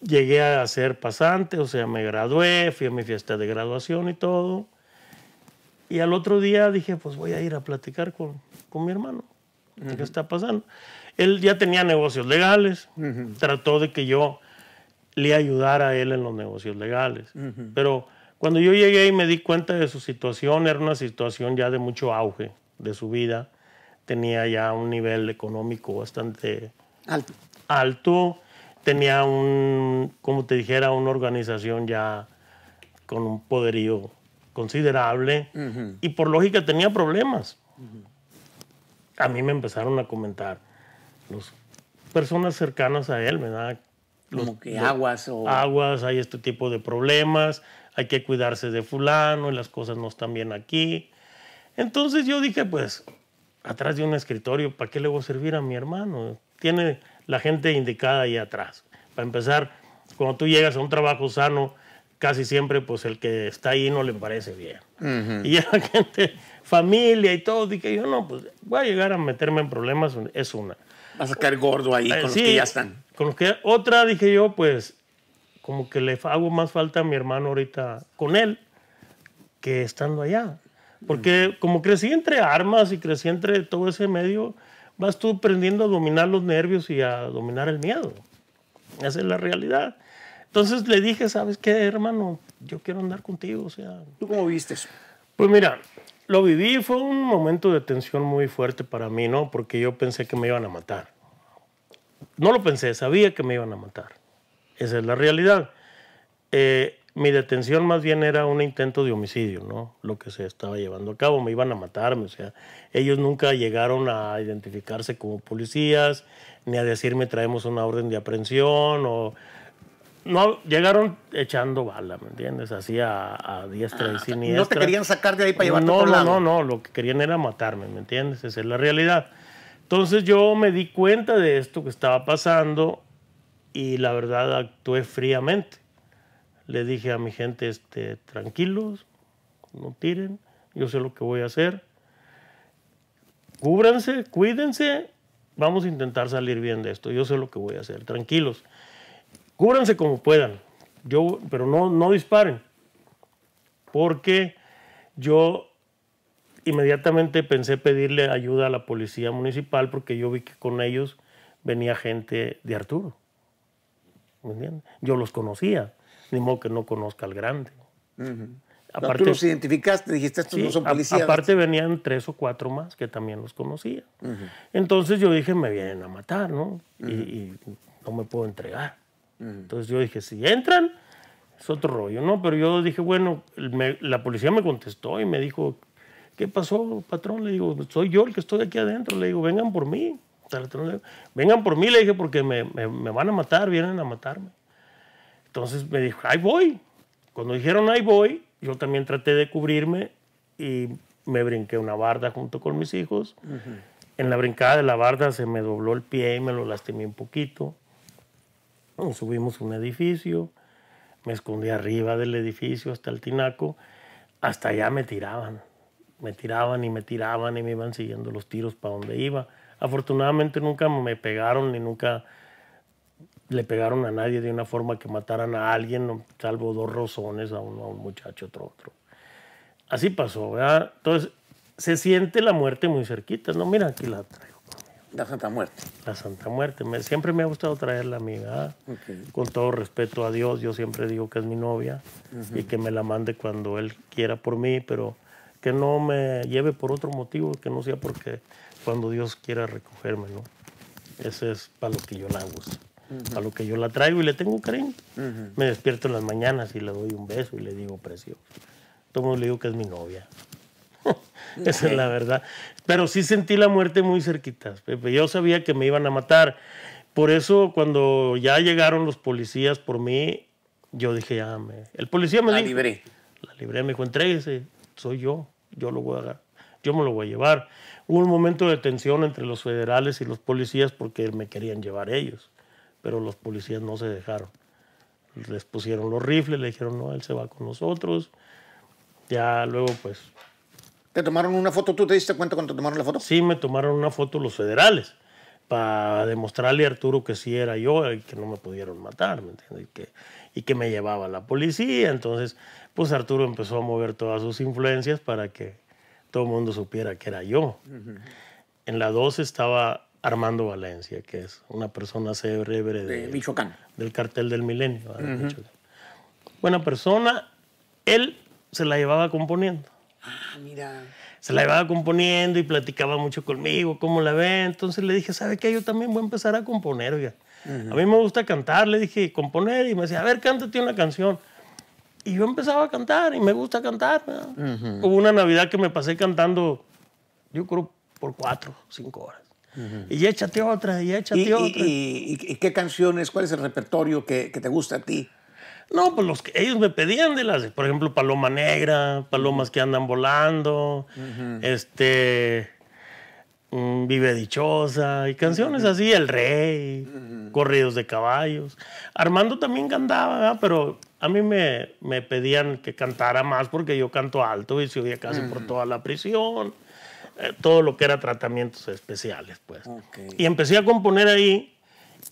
Speaker 6: Llegué a ser pasante, o sea, me gradué, fui a mi fiesta de graduación y todo. Y al otro día dije, pues voy a ir a platicar con, con mi hermano. ¿Qué está pasando? Él ya tenía negocios legales. Trató de que yo le ayudara a él en los negocios legales. Pero cuando yo llegué y me di cuenta de su situación, era una situación ya de mucho auge de su vida tenía ya un nivel económico bastante alto. Tenía un, como te dijera, una organización ya con un poderío considerable y por lógica tenía problemas. A mí me empezaron a comentar las personas cercanas a él, ¿verdad? como que aguas o... Aguas, hay este tipo de problemas, hay que cuidarse de fulano y las cosas no están bien aquí. Entonces yo dije, pues, atrás de un escritorio, ¿para qué le voy a servir a mi hermano? Tiene la gente indicada ahí atrás. Para empezar, cuando tú llegas a un trabajo sano, casi siempre pues el que está ahí no le parece bien. Y la gente, familia y todo, dije yo, no, pues voy a llegar a meterme en problemas, es una. Vas a sacar gordo ahí eh, con los que ya están. Con los que, otra dije yo, pues como que le hago más falta a mi hermano ahorita con él que estando allá. Porque como crecí entre armas y crecí entre todo ese medio, vas tú aprendiendo a dominar los nervios y a dominar el miedo. Esa es la realidad. Entonces le dije, ¿sabes qué, hermano? Yo quiero andar contigo. O sea, ¿Tú cómo viste eso? Pues mira, lo viví, fue un momento de tensión muy fuerte para mí, ¿no? Porque yo pensé que me iban a matar. No lo pensé, sabía que me iban a matar. Esa es la realidad. Eh, mi detención más bien era un intento de homicidio, ¿no? Lo que se estaba llevando a cabo, me iban a matarme, o sea, ellos nunca llegaron a identificarse como policías, ni a decirme traemos una orden de aprehensión, o... No, llegaron echando bala, ¿me entiendes? Así a, diestra y ah, siniestra. No te querían sacar de ahí para llevarte a lado. No, no, no, lo que querían era matarme, ¿me entiendes? Esa es la realidad. Entonces yo me di cuenta de esto que estaba pasando y la verdad actué fríamente le dije a mi gente, este, tranquilos, no tiren, yo sé lo que voy a hacer. Cúbranse, cuídense, vamos a intentar salir bien de esto, yo sé lo que voy a hacer, tranquilos. Cúbranse como puedan, yo, pero no, no disparen, porque yo inmediatamente pensé pedirle ayuda a la policía municipal porque yo vi que con ellos venía gente de Arturo. Yo los conocía ni que no conozca al grande. aparte, tú los identificaste, dijiste, estos no son policías. aparte venían tres o cuatro más que también los conocía. Entonces yo dije, me vienen a matar, ¿no? y, no me puedo entregar. Entonces yo dije, si entran, es otro rollo, ¿no? Pero yo dije, bueno, la policía me contestó y me dijo, ¿qué pasó, patrón? Le digo, soy yo el que estoy aquí adentro. Le digo, vengan por mí. Vengan por mí, le dije, porque me van a matar, vienen a matarme. Entonces me dijo, ahí voy. Cuando dijeron ahí voy, yo también traté de cubrirme y me brinqué una barda junto con mis hijos. En la brincada de la barda se me dobló el pie y me lo lastimé un poquito. Subimos un edificio, me escondí arriba del edificio hasta el tinaco. Hasta allá me tiraban, me tiraban y me tiraban y me iban siguiendo los tiros para donde iba. Afortunadamente nunca me pegaron ni nunca le pegaron a nadie de una forma que mataran a alguien, salvo dos rozones a uno, a un muchacho, otro, otro. Así pasó, ¿verdad? Entonces, se siente la muerte muy cerquita. No, mira, aquí la traigo. La Santa Muerte. La Santa Muerte. siempre me ha gustado traerla a mí, Con todo respeto a Dios, yo siempre digo que es mi novia y que me la mande cuando Él quiera por mí, pero que no me lleve por otro motivo, que no sea porque cuando Dios quiera recogerme, ¿no? Ese es para lo que yo la uso a lo que yo la traigo y le tengo cariño. Me despierto en las mañanas y le doy un beso y le digo precioso. Todo le digo que es mi novia. Esa es la verdad. Pero sí sentí la muerte muy cerquita, Yo sabía que me iban a matar. Por eso cuando ya llegaron los policías por mí, yo dije, ya ah, me... El policía me la dijo... La libré. La libré, me dijo, entréguese, soy yo, yo lo voy a agarrar, yo me lo voy a llevar. Hubo un momento de tensión entre los federales y los policías porque me querían llevar ellos pero los policías no se dejaron. Les pusieron los rifles, le dijeron, no, él se va con nosotros. Ya luego, pues... ¿Te tomaron una foto? ¿Tú te diste cuenta cuando tomaron la foto? Sí, me tomaron una foto los federales para demostrarle a Arturo que sí era yo y que no me pudieron matar, ¿me entiendes? Y que, y que me llevaba la policía. Entonces, pues Arturo empezó a mover todas sus influencias para que todo el mundo supiera que era yo. En la 2 estaba Armando Valencia, que es una persona célebre de, Michoacán. Del cartel del milenio. Buena persona, él se la llevaba componiendo. Ah, mira. Se la llevaba componiendo y platicaba mucho conmigo, cómo la ve. Entonces le dije, ¿sabe qué? Yo también voy a empezar a componer, oiga. A mí me gusta cantar, le dije, componer. Y me decía, a ver, cántate una canción. Y yo empezaba a cantar y me gusta cantar. Hubo una Navidad que me pasé cantando, yo creo, por cuatro, cinco horas y échate otra, y échate otra.
Speaker 1: Y, qué canciones, cuál es el repertorio que, te gusta a ti?
Speaker 6: No, pues los que ellos me pedían de las, por ejemplo, Paloma Negra, Palomas que andan volando, este, mm, Vive Dichosa, y canciones así, El Rey, Corridos de Caballos. Armando también cantaba, pero a mí me, me, pedían que cantara más porque yo canto alto y se oía casi por toda la prisión. Eh, todo lo que era tratamientos especiales, pues. Y empecé a componer ahí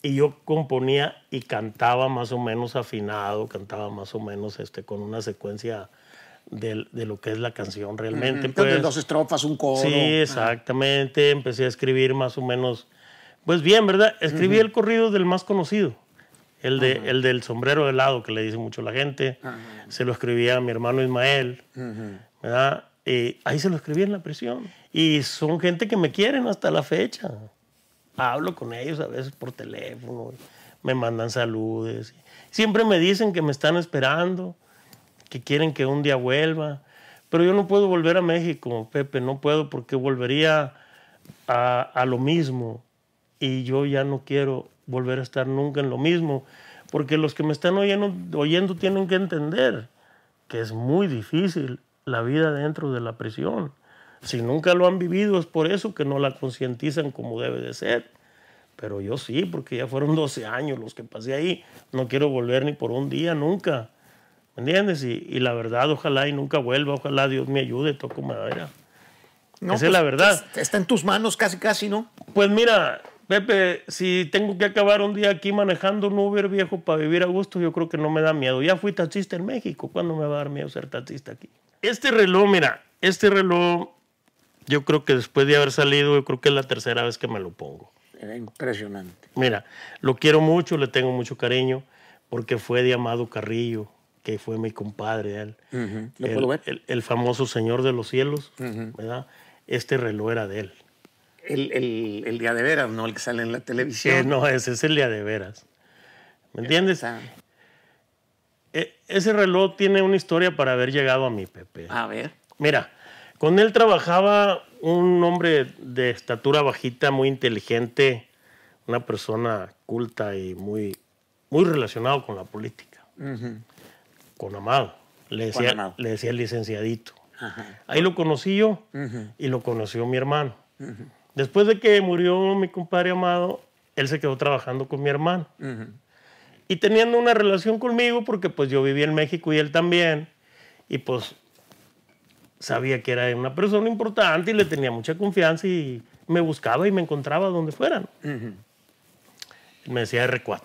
Speaker 6: y yo componía y cantaba más o menos afinado, cantaba más o menos este, con una secuencia de, lo que es la canción realmente. Pues. Dos estrofas, un coro. Sí, exactamente. Empecé a escribir más o menos, pues bien, ¿verdad? Escribí el corrido del más conocido. El, de, el del sombrero de lado, que le dice mucho la gente. Se lo escribía a mi hermano Ismael. ¿verdad? Y ahí se lo escribí en la prisión. Y son gente que me quieren hasta la fecha. Hablo con ellos a veces por teléfono, me mandan saludes. Siempre me dicen que me están esperando, que quieren que un día vuelva. Pero yo no puedo volver a México, Pepe, no puedo porque volvería a, lo mismo. Y yo ya no quiero volver a estar nunca en lo mismo, porque los que me están oyendo tienen que entender que es muy difícil la vida dentro de la prisión. Si nunca lo han vivido es por eso que no la concientizan como debe de ser. Pero yo sí, porque ya fueron 12 años los que pasé ahí. No quiero volver ni por un día, nunca. ¿Me entiendes? Y, la verdad, ojalá y nunca vuelva. Ojalá Dios me ayude, toco madera. No, Esa es pues, la verdad. Está en tus manos casi, casi, ¿no? Pues mira, Pepe, si tengo que acabar un día aquí manejando un Uber viejo para vivir a gusto, yo creo que no me da miedo. Ya fui taxista en México, ¿cuándo me va a dar miedo ser taxista aquí? Este reloj, mira, este reloj yo creo que después de haber salido, yo creo que es la tercera vez que me lo pongo. Era impresionante. Mira, lo quiero mucho, le tengo mucho cariño, porque fue de Amado Carrillo, que fue mi compadre, el, ver? El, famoso Señor de los Cielos, ¿verdad? Este reloj era de él. El, día de veras, no el que sale en la televisión. Eh, no, ese es el día de veras. ¿Me entiendes? Eh, ese reloj tiene una historia para haber llegado a mi Pepe. A ver. Mira, con él trabajaba un hombre de estatura bajita, muy inteligente, una persona culta y muy, muy relacionado con la política. Con Amado. Le decía, el le decía licenciadito. Ahí lo conocí yo y lo conoció mi hermano. Después de que murió mi compadre Amado, él se quedó trabajando con mi hermano. Y teniendo una relación conmigo, porque pues yo vivía en México y él también. Y pues sabía que era una persona importante y le tenía mucha confianza y me buscaba y me encontraba donde fueran. Me decía R4.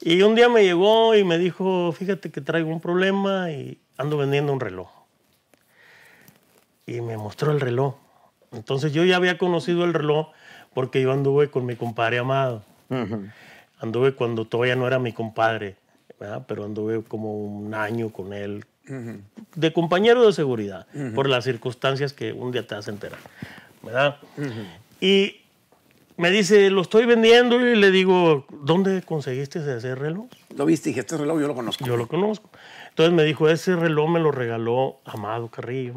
Speaker 6: Y un día me llegó y me dijo, fíjate que traigo un problema y ando vendiendo un reloj. Y me mostró el reloj. Entonces yo ya había conocido el reloj porque yo anduve con mi compadre amado. Anduve cuando todavía no era mi compadre, pero anduve como un año con él de compañero de seguridad, por las circunstancias que un día te vas a enterar, ¿verdad? Y me dice, lo estoy vendiendo y le digo, ¿dónde conseguiste ese reloj? Lo viste y dije, este reloj yo lo conozco. Yo lo conozco. Entonces me dijo, ese reloj me lo regaló Amado Carrillo,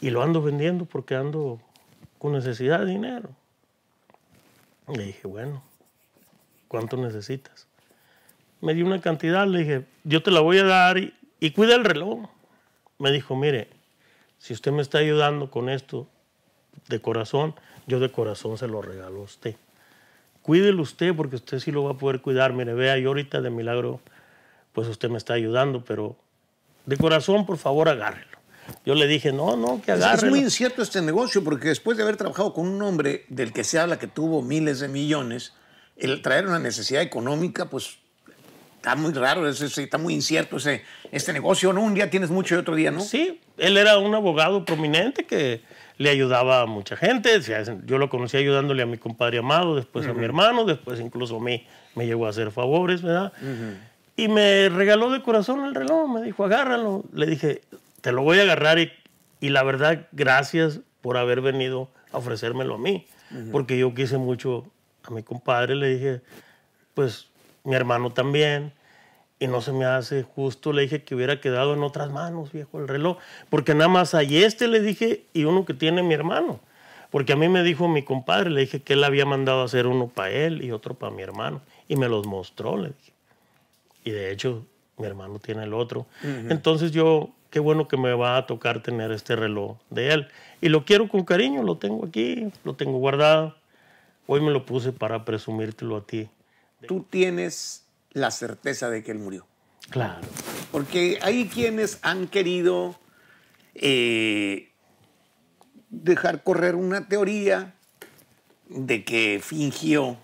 Speaker 6: Y lo ando vendiendo porque ando con necesidad de dinero. Le dije, bueno, ¿cuánto necesitas? Me dio una cantidad, le dije, yo te la voy a dar y, y cuida el reloj. Me dijo, mire, si usted me está ayudando con esto de corazón, yo de corazón se lo regalo a usted. Cuídelo usted porque usted sí lo va a poder cuidar. Mire, vea, yo ahorita de milagro, pues usted me está ayudando, pero de corazón, por favor, agárrelo. Yo le dije, no, no, que agárrelo. Es muy
Speaker 1: incierto este negocio porque después de haber trabajado con un hombre del que se habla que tuvo miles de millones, el traer una necesidad económica, pues está muy raro, está
Speaker 6: muy incierto ese, este negocio, ¿no? Un día tienes mucho y otro día no. Sí, él era un abogado prominente que le ayudaba a mucha gente. Yo lo conocí ayudándole a mi compadre Amado, después a mi hermano, después incluso a mí me llegó a hacer favores, ¿verdad? Y me regaló de corazón el reloj, me dijo, agárralo. Le dije, te lo voy a agarrar y, y la verdad, gracias por haber venido a ofrecérmelo a mí, porque yo quise mucho a mi compadre, le dije, pues mi hermano también, y no se me hace justo, le dije que hubiera quedado en otras manos, viejo, el reloj, porque nada más hay este, le dije, y uno que tiene mi hermano, porque a mí me dijo mi compadre, le dije que él había mandado hacer uno para él y otro para mi hermano, y me los mostró, le dije, y de hecho mi hermano tiene el otro, entonces yo, qué bueno que me va a tocar tener este reloj de él, y lo quiero con cariño, lo tengo aquí, lo tengo guardado, hoy me lo puse para presumírtelo a ti tú tienes la certeza de que él murió.
Speaker 1: Claro. Porque hay quienes han querido eh, dejar correr una teoría de que fingió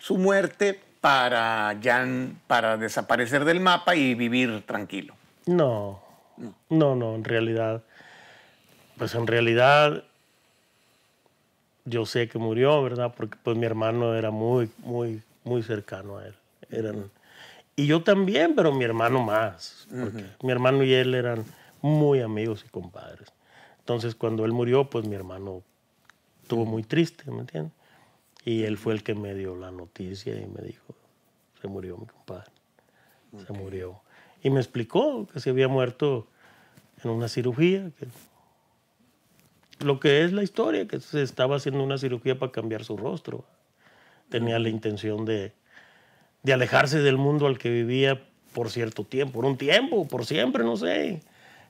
Speaker 1: su muerte para, para desaparecer del mapa y vivir tranquilo.
Speaker 6: No, no, no, en realidad. Pues en realidad yo sé que murió, ¿verdad? Porque pues mi hermano era muy, muy muy cercano a él. Eran, y yo también, pero mi hermano más. Mi hermano y él eran muy amigos y compadres. Entonces, cuando él murió, pues mi hermano estuvo muy triste, ¿me entiendes? Y él fue el que me dio la noticia y me dijo, se murió mi compadre, se murió. Y me explicó que se había muerto en una cirugía, que lo que es la historia, que se estaba haciendo una cirugía para cambiar su rostro tenía la intención de, alejarse del mundo al que vivía por cierto tiempo, por un tiempo, por siempre, no sé.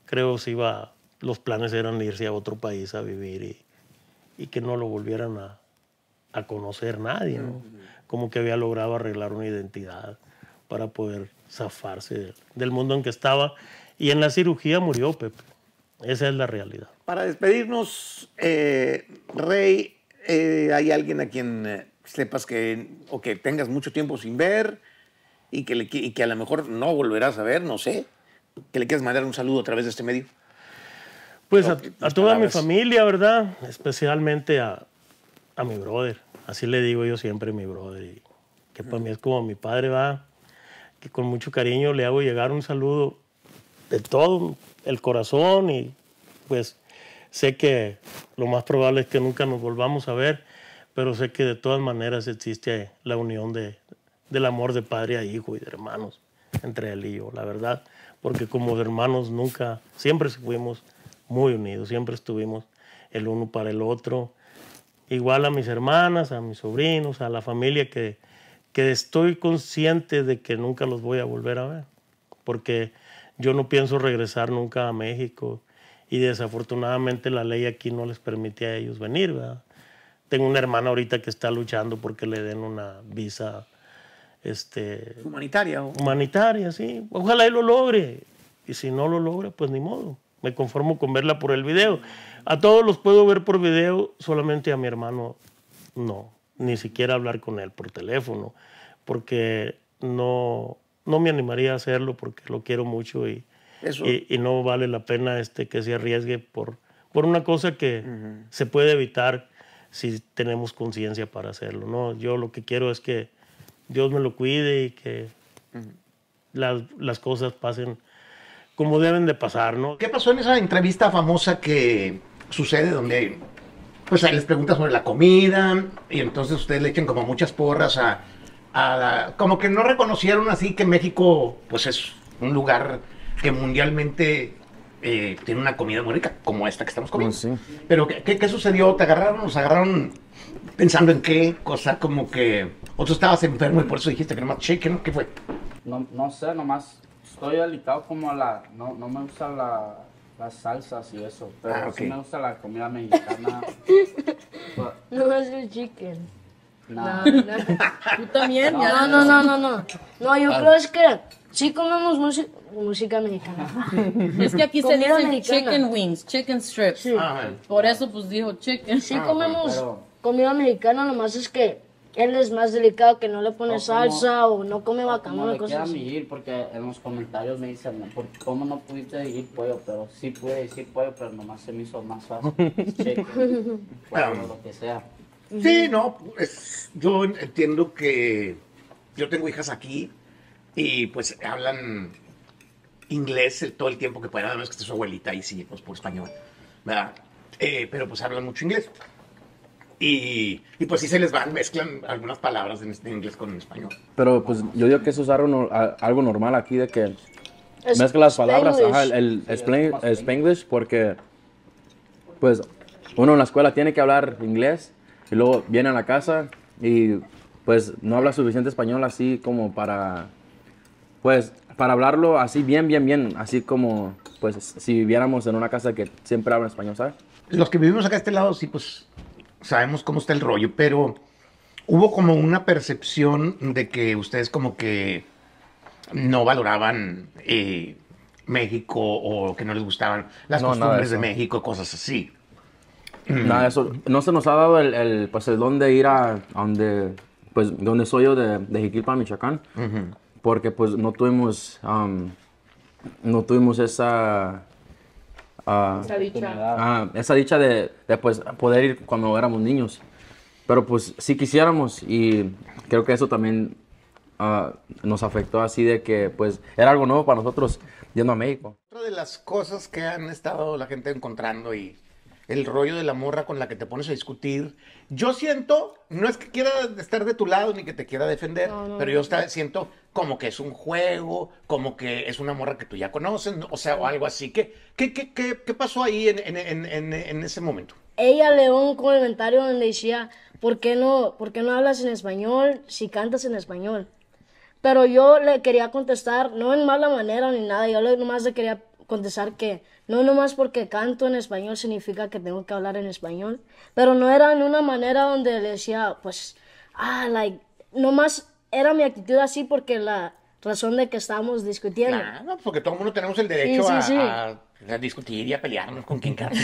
Speaker 6: Creo si iba, los planes eran irse a otro país a vivir y, que no lo volvieran a, conocer nadie, Como que había logrado arreglar una identidad para poder zafarse del, mundo en que estaba. Y en la cirugía murió Pepe. Esa es la realidad.
Speaker 1: Para despedirnos, eh, Rey, eh, hay alguien a quien eh, sepas que, o que tengas mucho tiempo sin ver y que, le, que a lo mejor no volverás a ver, no sé, que le quieras mandar un saludo a través de este medio.
Speaker 6: Pues a, toda mi familia, ¿verdad? Especialmente a, a, mi brother. Así le digo yo siempre, mi brother. que para mí es como mi padre, va. Que con mucho cariño le hago llegar un saludo de todo el corazón. Y pues sé que lo más probable es que nunca nos volvamos a ver pero sé que de todas maneras existe la unión de, del amor de padre a hijo y de hermanos entre él y yo, la verdad, porque como hermanos nunca, siempre fuimos muy unidos, siempre estuvimos el uno para el otro, igual a mis hermanas, a mis sobrinos, a la familia que, que estoy consciente de que nunca los voy a volver a ver, porque yo no pienso regresar nunca a México y desafortunadamente la ley aquí no les permite a ellos venir, ¿verdad? Tengo una hermana ahorita que está luchando porque le den una visa este, humanitaria. Humanitaria, sí. Ojalá él lo logre. Y si no lo logra, pues ni modo. Me conformo con verla por el video. A todos los puedo ver por video, solamente a mi hermano no. Ni siquiera hablar con él por teléfono, porque no, no me animaría a hacerlo porque lo quiero mucho y, y, y, no vale la pena este, que se arriesgue por, por una cosa que se puede evitar si tenemos conciencia para hacerlo. ¿no? Yo lo que quiero es que Dios me lo cuide y que las, cosas pasen como deben de pasar. ¿no? ¿Qué pasó en esa entrevista famosa que
Speaker 1: sucede donde pues ahí les preguntas sobre la comida y entonces ustedes le echan como muchas porras a, a como que no reconocieron así que México pues es un lugar que mundialmente eh, tiene una comida muy rica, como esta que estamos comiendo. Pues pero, ¿qué, sucedió? ¿Te agarraron? ¿Nos agarraron pensando en qué? Cosa como que. O tú estabas enfermo y por eso dijiste que nomás chicken. ¿Qué fue?
Speaker 7: No, no sé, nomás estoy alitado como a la. No, no me gusta la, las salsas y eso, pero ah, sí me gusta la comida mexicana.
Speaker 3: no es el chicken.
Speaker 7: No. no,
Speaker 8: Tú también, no, No, no, no, no, no.
Speaker 3: yo ah. creo es que sí comemos música, música mexicana. Es que aquí se dice chicken
Speaker 8: wings, chicken strips. Ah,
Speaker 3: Por eso pues
Speaker 7: dijo chicken. Sí ah, comemos
Speaker 3: comida mexicana, nomás es que él es más delicado que no le pone o salsa o no come no No quiero Medir
Speaker 7: porque en los comentarios me dicen, ¿cómo no pudiste decir pollo? Pero sí pude decir pollo, pero nomás se me hizo más
Speaker 9: fácil. chicken,
Speaker 1: pollo, lo que sea. Sí, no, yo entiendo que yo tengo hijas aquí y pues hablan inglés todo el tiempo que puedan, además que es su abuelita y sí, pues por español, ¿verdad? Eh, pero pues hablan mucho inglés. Y, pues sí se les van, mezclan algunas palabras en, inglés con español.
Speaker 7: Pero pues yo digo que eso es algo, normal aquí de que
Speaker 6: es, las palabras, el,
Speaker 7: Spanglish, porque pues uno en la escuela tiene que hablar inglés y luego viene a la casa y pues no habla suficiente español así como para, pues, para hablarlo así bien, bien, bien, así como, pues, si viviéramos en una casa que siempre habla español, ¿sabes?
Speaker 1: Los que vivimos acá a este lado, sí, pues,
Speaker 7: sabemos cómo está el rollo, pero hubo como
Speaker 1: una percepción de que ustedes como que no valoraban
Speaker 7: eh, México o que no les gustaban las costumbres de, de, México, cosas así eso, no se nos ha dado el, el, pues, el don de ir a, donde, pues, donde soy yo, de, de Jiquilpa, Michoacán, porque pues no tuvimos, um, no tuvimos esa... Ah, esa dicha. Ah, de, pues, poder ir cuando éramos niños. Pero pues sí quisiéramos y creo que eso también ah, nos afectó así de que pues era algo nuevo para nosotros yendo a México.
Speaker 1: Otra de las cosas que han estado la gente encontrando y el rollo de la morra con la que te pones a discutir. Yo siento, no es que quiera estar de tu lado ni que te quiera defender, pero yo siento como que es un juego, como que es una morra que tú ya conoces, o sea, o algo así. ¿Qué, qué, qué, pasó ahí en, en, ese momento?
Speaker 3: Ella le un comentario donde decía, ¿por qué, no, ¿por qué no hablas en español si cantas en español? Pero yo le quería contestar, no en mala manera ni nada, yo más le quería contestar que no nomás porque canto en español significa que tengo que hablar en español, pero no era en una manera donde decía, pues, ah, like, nomás era mi actitud así porque la razón de que estábamos discutiendo. Claro,
Speaker 1: porque todo tenemos el derecho a, discutir y a pelearnos con quien queramos.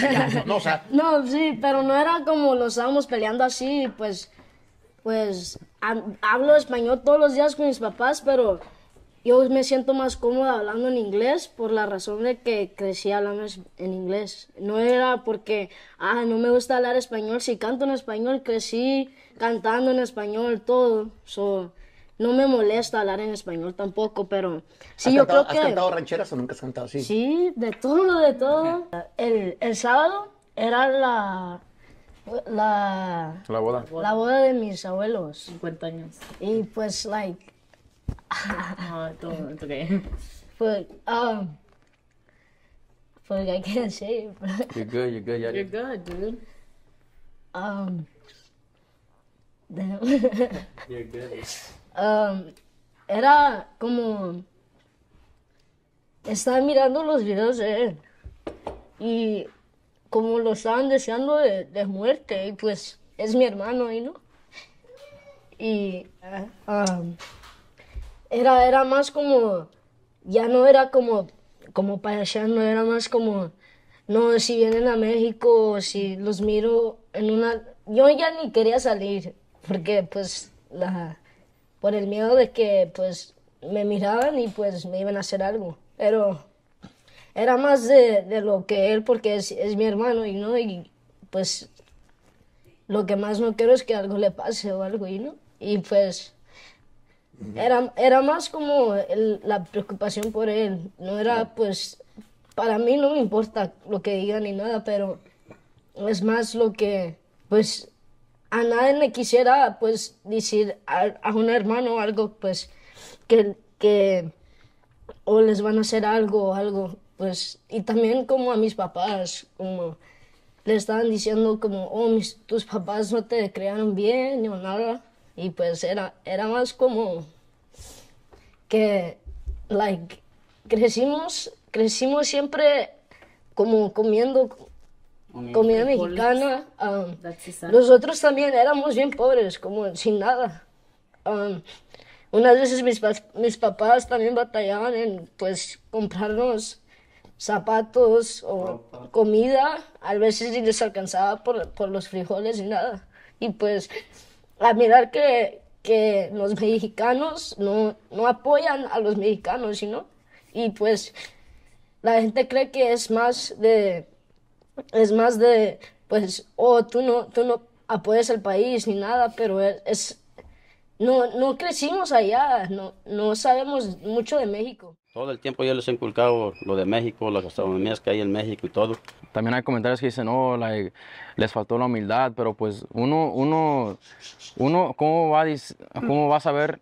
Speaker 1: no, o
Speaker 3: no, sí, pero no era como lo estábamos peleando así, pues, pues hablo español todos los días con mis papás, pero yo me siento más cómoda hablando en inglés por la razón de que crecí hablando en inglés. No era porque, ah, no me gusta hablar español. Si canto en español, crecí cantando en español, todo. So, no me molesta hablar en español tampoco, pero sí, yo creo que... ¿Has cantado rancheras
Speaker 1: o nunca has cantado así?
Speaker 3: Sí, de todo, de todo. El, el sábado era la, la...
Speaker 7: La boda. La
Speaker 3: boda de mis abuelos. 50 años. Y pues, like, oh, todo it's okay. But um, but I can't shave.
Speaker 7: you're good. You're good. You're,
Speaker 3: good, dude. Um. you're good. Um, era como estaba mirando los videos de él y como lo estaban deseando de, muerte y pues es mi hermano ahí, no y um, era, era más como, ya no era como, como no era más como, no, si vienen a México, si los miro en una, yo ya ni quería salir, porque pues, la, por el miedo de que pues me miraban y pues me iban a hacer algo, pero era más de, de lo que él, porque es, es mi hermano y no, y pues lo que más no quiero es que algo le pase o algo y no, y pues... Era, era más como la preocupación por él. No era, pues, para mí no me importa lo que diga ni nada, pero es más lo que, pues, a nadie le quisiera, pues, decir a, un hermano algo, pues, que, que, o les van a hacer algo o algo, pues, y también como a mis papás, como le estaban diciendo como, oh, mis, tus papás no te crearon bien ni nada y pues era, era más como que, like, crecimos, crecimos siempre como comiendo comida mexicana. Um, nosotros también éramos bien pobres, como sin nada. Um, unas veces mis, mis papás también batallaban en pues comprarnos zapatos o comida, a veces ni les alcanzaba por, por los frijoles y nada. Y pues Admirar mirar que, que los mexicanos no, no apoyan a los mexicanos, y pues la gente cree que es más de es más de pues oh tú no tú no apoyas el país ni nada, pero es no no crecimos allá, no no sabemos mucho de México.
Speaker 7: Todo el tiempo yo les he inculcado lo de México, las gastronomías que hay en México y todo. También hay comentarios que dicen, no, les faltó la humildad, pero pues uno, uno, uno, ¿cómo va a, cómo va a saber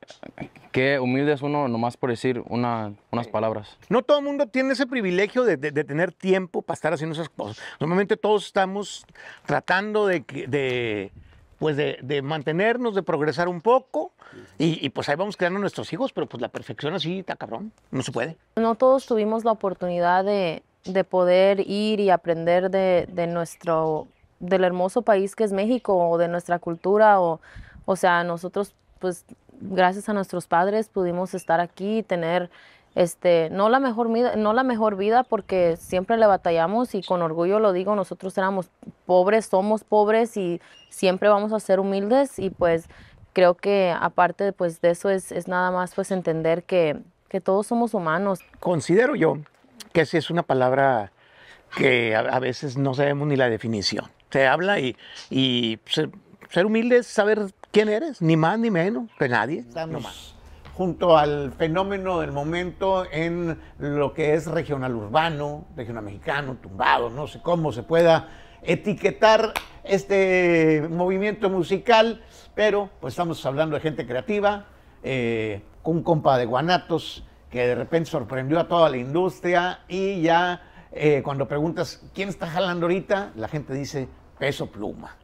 Speaker 7: qué humilde es uno nomás por decir una, unas palabras?
Speaker 1: No todo el mundo tiene ese privilegio de, tener tiempo para estar haciendo esas cosas.
Speaker 7: Normalmente todos estamos
Speaker 1: tratando de, de pues de, de mantenernos, de progresar un poco y, pues ahí vamos creando nuestros hijos, pero pues la perfección así está cabrón, no se puede.
Speaker 3: No todos tuvimos la oportunidad de, poder ir y aprender de, nuestro, del hermoso país que es México o de nuestra cultura o, o sea, nosotros pues gracias a nuestros padres pudimos estar aquí y tener este, no la mejor vida, no la mejor vida porque siempre le batallamos y con orgullo lo digo, nosotros éramos pobres, somos pobres y siempre vamos a ser humildes y pues creo que aparte pues de eso es, nada más pues entender que, todos somos humanos.
Speaker 1: Considero yo que sí es una palabra que a, veces no sabemos ni la definición. Se habla y, y ser, ser humilde es saber quién eres, ni más ni menos que nadie, más junto al fenómeno del momento en lo que es regional urbano, regional mexicano, tumbado, no sé cómo se pueda etiquetar este movimiento musical, pero pues estamos hablando de gente creativa, con eh, un compa de Guanatos que de repente sorprendió a toda la industria y ya eh, cuando preguntas quién está jalando ahorita, la gente dice peso pluma.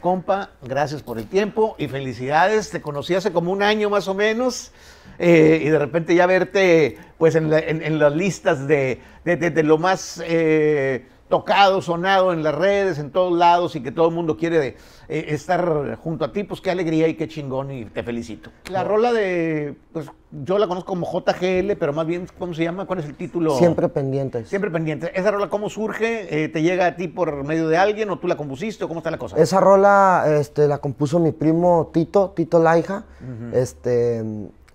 Speaker 1: Compa, gracias por el tiempo y felicidades. Te conocí hace como un año más o menos eh, y de repente ya verte pues en, en, las listas de, de, lo más... Eh, tocado, sonado en las redes, en todos lados y que todo el mundo quiere eh, estar junto a ti, pues qué alegría y qué chingón y te felicito. La rola de, pues yo la conozco como JGL, pero más bien, ¿cómo se llama? ¿Cuál es el título? Siempre pendientes. Siempre pendientes. ¿Esa rola cómo surge? Eh, ¿Te llega a ti por medio de alguien o tú la compusiste o cómo está la cosa? Esa
Speaker 10: rola este, la compuso mi primo Tito, Tito Laija. Este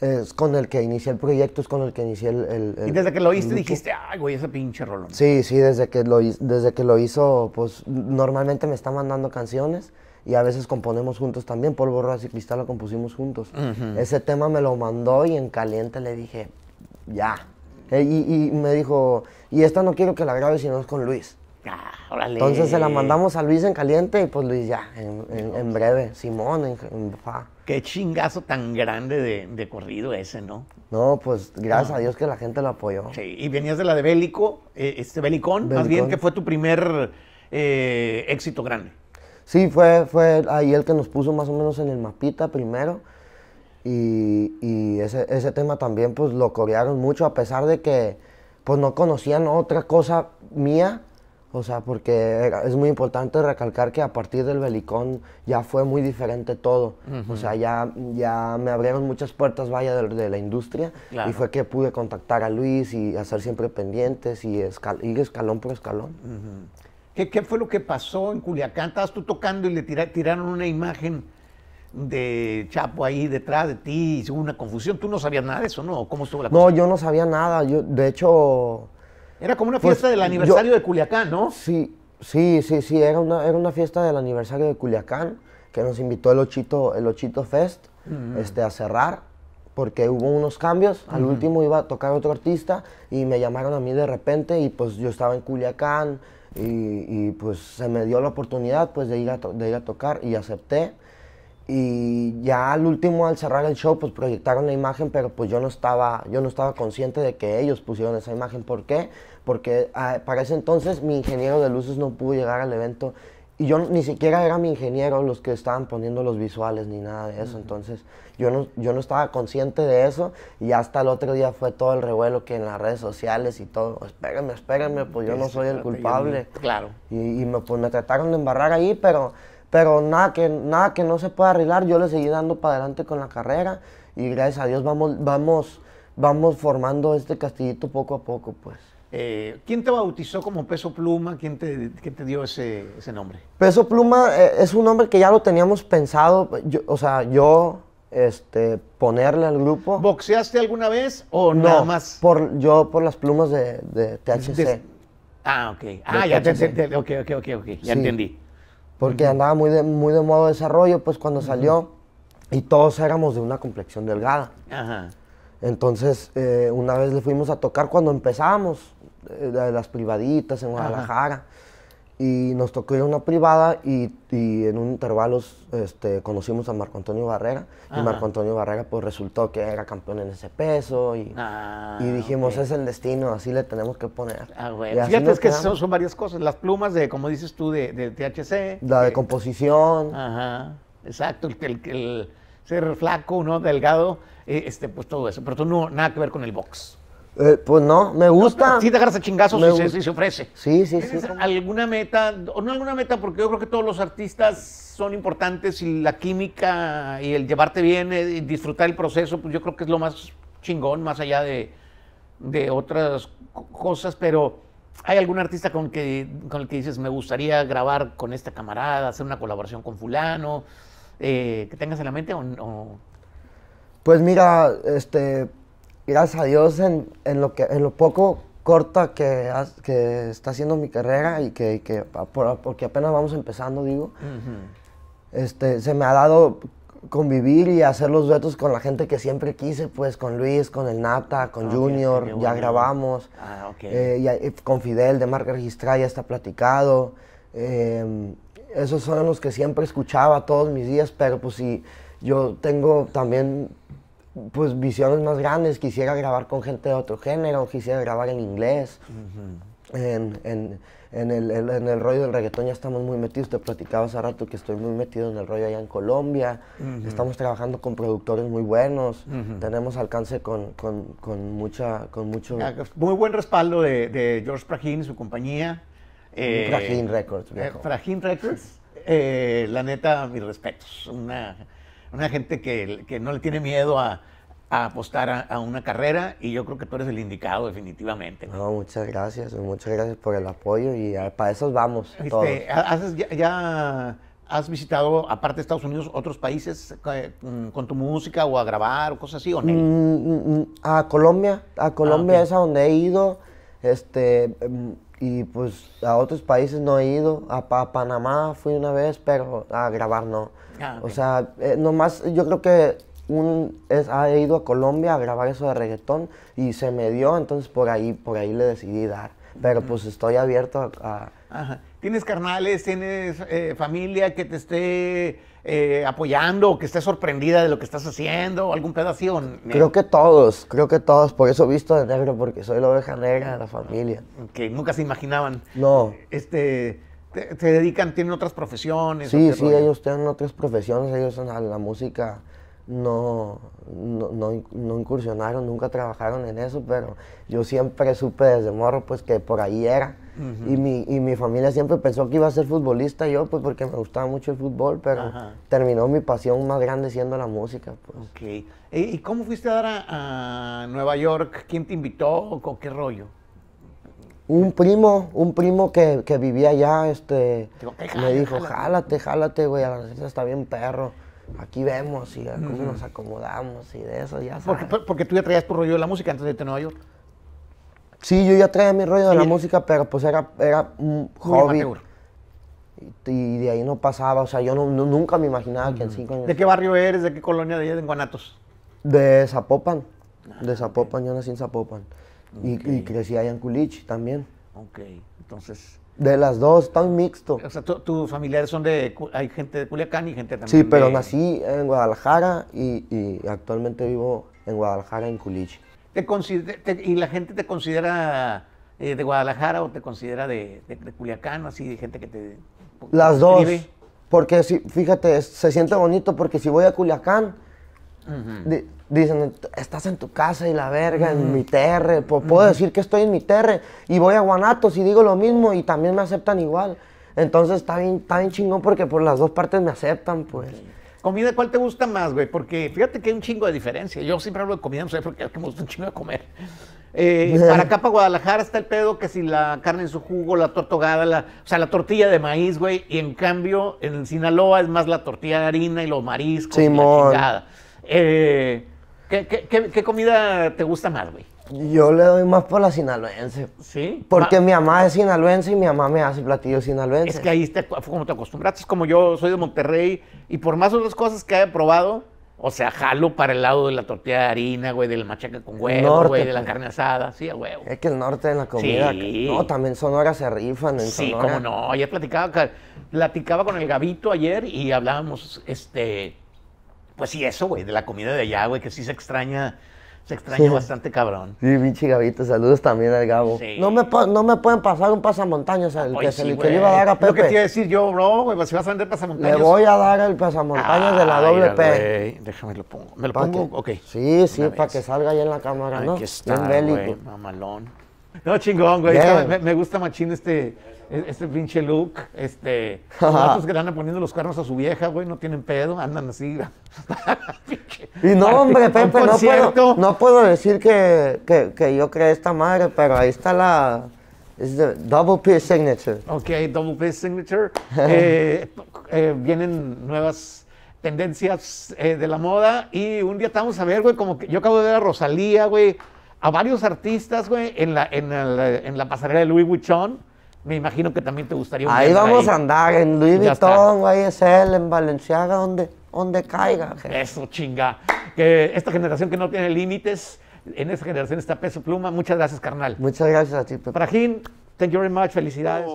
Speaker 10: es con el que inicié el proyecto, es con el que inicié el... y desde que lo oíste dijiste,
Speaker 1: ay, güey, ese pinche rolón.
Speaker 10: Sí, sí, desde que, lo, desde que lo hizo, pues normalmente me está mandando canciones y a veces componemos juntos también. Polvo, y Cristal lo compusimos juntos. Ese tema me lo mandó y en caliente le dije, ya. Eh, y, me dijo, y esta no quiero que la grabes si no es con Luis.
Speaker 4: Ah, Entonces se la mandamos
Speaker 10: a Luis en caliente y pues Luis ya, en, breve, Simón, en, fa.
Speaker 1: Qué chingazo tan grande de, corrido ese, ¿no?
Speaker 10: No, pues gracias a Dios que la gente lo apoyó. Sí, y
Speaker 1: venías de la de Bélico, eh, este Belicón, más bien que
Speaker 10: fue tu primer
Speaker 1: eh, éxito grande.
Speaker 10: Sí, fue, fue ahí el que nos puso más o menos en el mapita primero. Y, ese, ese tema también pues lo corearon mucho, a pesar de que pues no conocían otra cosa mía o sea, porque es muy importante recalcar que a partir del Belicón ya fue muy diferente todo. O sea, ya, ya me abrieron muchas puertas, vaya, de, la industria. Y fue que pude contactar a Luis y hacer siempre pendientes y ir escalón por escalón. ¿Qué, fue lo que
Speaker 1: pasó en Culiacán? Estabas tú tocando y le tiraron una imagen de Chapo ahí detrás de ti y hubo una confusión. ¿Tú no sabías nada de eso, no? ¿Cómo estuvo la No,
Speaker 10: yo no sabía nada. Yo, de hecho era como una pues, fiesta del aniversario de Culiacán, ¿no? Sí, sí, sí, sí, era una, era una fiesta del aniversario de Culiacán que nos invitó el Ochito, el Ochito Fest mm. este, a cerrar porque hubo unos cambios. Al último iba a tocar otro artista y me llamaron a mí de repente y pues yo estaba en Culiacán y, pues se me dio la oportunidad pues de ir a, de ir a tocar y acepté. Y ya al último al cerrar el show pues proyectaron la imagen pero pues yo no estaba, yo no estaba consciente de que ellos pusieron esa imagen. ¿Por qué? porque ah, para ese entonces mi ingeniero de luces no pudo llegar al evento y yo ni siquiera era mi ingeniero los que estaban poniendo los visuales ni nada de eso. Entonces yo no, yo no estaba consciente de eso y hasta el otro día fue todo el revuelo que en las redes sociales y todo, espérenme, espérenme, mm, pues yo no este soy el culpable. Claro. Y, me, pues, me trataron de embarrar ahí, pero, pero nada, que, nada que no se pueda arreglar, yo le seguí dando para adelante con la carrera y gracias a Dios vamos, vamos, vamos formando este castillito poco a poco, pues.
Speaker 1: Eh, ¿Quién te bautizó como Peso Pluma? ¿Quién te, dio ese, nombre?
Speaker 10: Peso Pluma eh, es un nombre que ya lo teníamos pensado, o sea, yo este, ponerle al grupo. ¿Boxeaste alguna vez o no, más? Por, yo por las plumas de, de THC.
Speaker 1: ah, ok. Ah, ya, te, te, okay, okay, okay, ya entendí.
Speaker 10: Porque andaba muy de, muy de modo desarrollo, pues cuando salió, y todos éramos de una complexión delgada. Ajá. Entonces, eh, una vez le fuimos a tocar cuando empezábamos, de las privaditas en Guadalajara. Y nos tocó ir a una privada y, en un intervalo este, conocimos a Marco Antonio Barrera. Y Marco Antonio Barrera pues resultó que era campeón en ese peso. Y, ah, y dijimos, es el destino, así le tenemos que poner. Ah, Fíjate, que son,
Speaker 1: varias cosas. Las plumas de, como dices tú, de, THC. La
Speaker 10: de eh, composición.
Speaker 1: Ajá, exacto. el, el, ser flaco, ¿no? Delgado, eh, este, pues todo eso. Pero tú no, nada que ver con el box.
Speaker 10: Eh, pues no, me gusta. Sí, te agarras a chingazos si se, ofrece. Sí, sí, sí.
Speaker 1: ¿Alguna meta? O no alguna meta, porque yo creo que todos los artistas son importantes y la química y el llevarte bien eh, y disfrutar el proceso, pues yo creo que es lo más chingón, más allá de, otras cosas, pero ¿hay algún artista con, que, con el que dices, me gustaría grabar con esta camarada, hacer una colaboración con fulano, eh, que tengas en la mente o, o...
Speaker 10: Pues mira, este gracias a Dios, en, lo, que, en lo poco corta que, que está haciendo mi carrera y que, que porque apenas vamos empezando, digo, este, se me ha dado convivir y hacer los duetos con la gente que siempre quise, pues con Luis, con el Nata, con Junior, ya grabamos, ah, eh, eh, con Fidel de marca registrada ya está platicado. Em, esos son los que siempre escuchaba todos mis días, pero pues sí, yo tengo también pues visiones más grandes, quisiera grabar con gente de otro género, quisiera grabar en inglés. en, en, en, el, en, el, rollo del reggaetón ya estamos muy metidos, te platicaba hace rato que estoy muy metido en el rollo allá en Colombia, estamos trabajando con productores muy buenos, tenemos alcance con, con, con, mucha, con mucho... Pues,
Speaker 1: muy buen respaldo de, George George y su compañía.
Speaker 10: Eh, Records. Eh,
Speaker 1: Records. Eh, la neta, mis respetos. Una una gente que, que no le tiene miedo a, apostar a, una carrera y yo creo que tú eres el indicado
Speaker 10: definitivamente. No, muchas gracias, muchas gracias por el apoyo y eh, para eso vamos. Este,
Speaker 1: ya, has visitado, aparte de Estados Unidos, otros países eh, mm, con, tu música o a grabar o cosas así o mm,
Speaker 10: mm, a Colombia, a Colombia esa ah, es a donde he ido. Este, y pues a otros países no he ido. A, Panamá fui una vez, pero a grabar no. Ah, o sea, eh, nomás yo creo que un, es, ido a Colombia a grabar eso de reggaetón y se me dio, entonces por ahí, por ahí le decidí dar. Pero pues estoy abierto a...
Speaker 1: ¿Tienes carnales, tienes eh, familia que te esté eh, apoyando o que esté sorprendida de lo que estás haciendo o algún pedazo Creo que
Speaker 10: todos, creo que todos. Por eso visto de negro, porque soy la oveja negra de la familia. Que nunca
Speaker 1: se imaginaban.
Speaker 10: No. Este, te,
Speaker 1: dedican, tienen otras profesiones. Sí, sí, ellos
Speaker 10: tienen otras profesiones. Ellos en la música no, no, no, incursionaron, nunca trabajaron en eso, pero yo siempre supe desde morro pues que por ahí era y, mi, mi familia siempre pensó que iba a ser futbolista yo, pues porque me gustaba mucho el fútbol, pero terminó mi pasión más grande siendo la música. Pues.
Speaker 1: Ok. E, ¿Y cómo fuiste a dar a, Nueva York? ¿Quién te invitó? ¿Con qué rollo?
Speaker 10: un primo, un primo que, que vivía allá, este, me dijo, jálate, jálate, güey, a la necesidad está bien perro. Aquí vemos y a cómo nos acomodamos y de eso, ya sabes. Porque, porque tú ya traías tu rollo de la música antes de irte a Nueva York. Sí, yo ya traía mi rollo de la música, pero pues era, era un hobby. Y de ahí no pasaba, o sea, yo nunca me imaginaba que en mm. cinco años... ¿De qué
Speaker 1: barrio eres? ¿De qué colonia de allá en Guanatos?
Speaker 10: De Zapopan. De ah, Zapopan, yo nací en Zapopan. Y, crecí allá en Culich también.
Speaker 1: Ok, entonces...
Speaker 10: De las dos, tan mixto. O sea,
Speaker 1: tus familiares son de... Hay gente de Culiacán y gente también Sí, pero
Speaker 10: nací en Guadalajara y, actualmente vivo en Guadalajara, en Culich.
Speaker 1: Te y la gente te considera eh, de Guadalajara o te considera de, de, Culiacán, así, gente que te. Las dos.
Speaker 10: Porque si, fíjate, se siente bonito porque si voy a Culiacán, dicen, estás en tu casa y la verga, en mi terre. puedo decir que estoy en mi terre. Y voy a Guanatos y digo lo mismo y también me aceptan igual. Entonces está bien, está bien chingón porque por las dos partes me aceptan, pues.
Speaker 1: Comida, ¿cuál te gusta más, güey? Porque fíjate que hay un chingo de diferencia. Yo siempre hablo de comida, no sé por qué, me gusta un chingo de comer.
Speaker 10: Eh, para
Speaker 1: acá, para Guadalajara, está el pedo que si la carne en su jugo, la tortogada, la, o sea, la tortilla de maíz, güey. Y en cambio, en Sinaloa es más la tortilla de harina y los mariscos. Sí, Y la eh, qué comida te gusta más, güey?
Speaker 10: Yo le doy más por la sinaloense. Sí. Porque mi mamá es sinaloense y mi mamá me hace platillos sinaloenses. Es que ahí te, como te acostumbraste, es como yo soy de Monterrey y por más otras cosas que haya probado, o
Speaker 1: sea, jalo para el lado de la tortilla de harina, güey, del machaca con huevo, güey, de la pues. carne asada, sí, a
Speaker 10: Es que el norte en la comida, sí. no, también Sonora se rifan en sí, Sonora. Sí, cómo no,
Speaker 1: ayer platicaba, platicaba con el Gavito ayer y hablábamos, este, pues sí, eso, güey, de la comida de allá, güey, que sí se extraña se extraña bastante cabrón.
Speaker 10: Y pinche Gabito, saludos también al Gabo. No, me, no me pueden pasar un pasamontañas al que, se, le iba a dar a Pepe. Lo que te iba a decir yo, bro, güey, pues, si vas a vender pasamontañas. Le voy a dar el pasamontañas de la doble P. Déjame
Speaker 1: lo pongo. ¿Me lo pongo? Que, ok. Sí, sí, para que
Speaker 10: salga ahí en la cámara, ¿no? ¿no? Está, en Mamalón.
Speaker 1: No, chingón, güey. Me, me gusta machín este e-, este pinche look, este. Los que le andan poniendo los cuernos a su vieja, güey, no tienen pedo, andan así. y no, hombre, Pepe,
Speaker 10: no puedo, decir que, que, yo creé esta madre, pero ahí está la. Double P Signature.
Speaker 1: Ok, Double P Signature. Eh, eh, vienen nuevas tendencias eh, de la moda y un día estamos a ver, güey, como que yo acabo de ver a Rosalía, güey, a varios artistas, güey, en la, en, la, en la pasarela de Louis Vuitton me imagino que también te gustaría un Ahí vamos a andar,
Speaker 10: en Louis Vuitton, es él, en Valenciaga, donde, donde caiga.
Speaker 1: Eso, chinga. Que esta generación que no tiene límites, en esta generación está peso pluma. Muchas gracias, carnal. Muchas gracias a ti, Pepe. thank you very much, felicidades.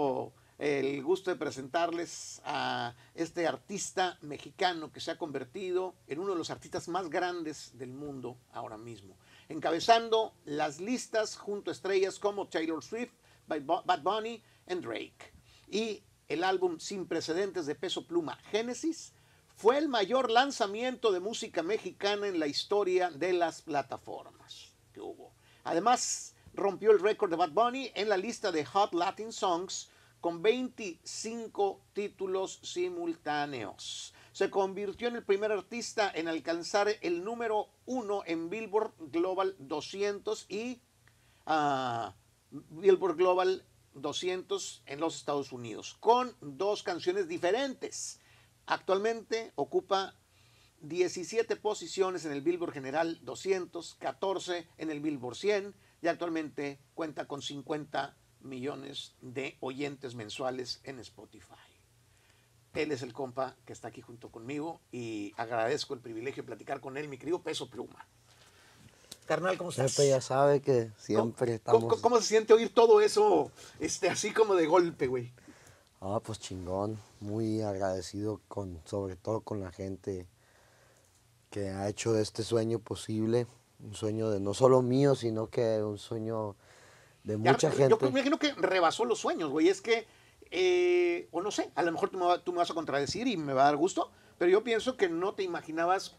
Speaker 1: el gusto de presentarles a este artista mexicano que se ha convertido en uno de los artistas más grandes del mundo ahora mismo, encabezando las listas junto a estrellas como Taylor Swift, Bad Bunny, Drake. Y el álbum sin precedentes de peso pluma, Genesis, fue el mayor lanzamiento de música mexicana en la historia de las plataformas que hubo. Además, rompió el récord de Bad Bunny en la lista de Hot Latin Songs con 25 títulos simultáneos. Se convirtió en el primer artista en alcanzar el número uno en Billboard Global 200 y ah, Billboard Global 200 en los Estados Unidos, con dos canciones diferentes. Actualmente ocupa 17 posiciones en el Billboard General 200, 14 en el Billboard 100 y actualmente cuenta con 50 millones de oyentes mensuales en Spotify. Él es el compa que está aquí junto conmigo y agradezco el privilegio de platicar con él, mi querido Peso Pluma. Carnal,
Speaker 10: ¿cómo estás? ya sabe que siempre estamos.
Speaker 1: ¿cómo, se siente oír todo eso este, así como de golpe, güey?
Speaker 10: Ah, pues chingón. Muy agradecido con, sobre todo con la gente que ha hecho este sueño posible. Un sueño de no solo mío, sino que un sueño de mucha gente. Yo me imagino
Speaker 1: que rebasó los sueños, güey. Es que, eh, o no sé, a lo mejor tú me vas a contradecir y me va a dar gusto, pero yo pienso que no te imaginabas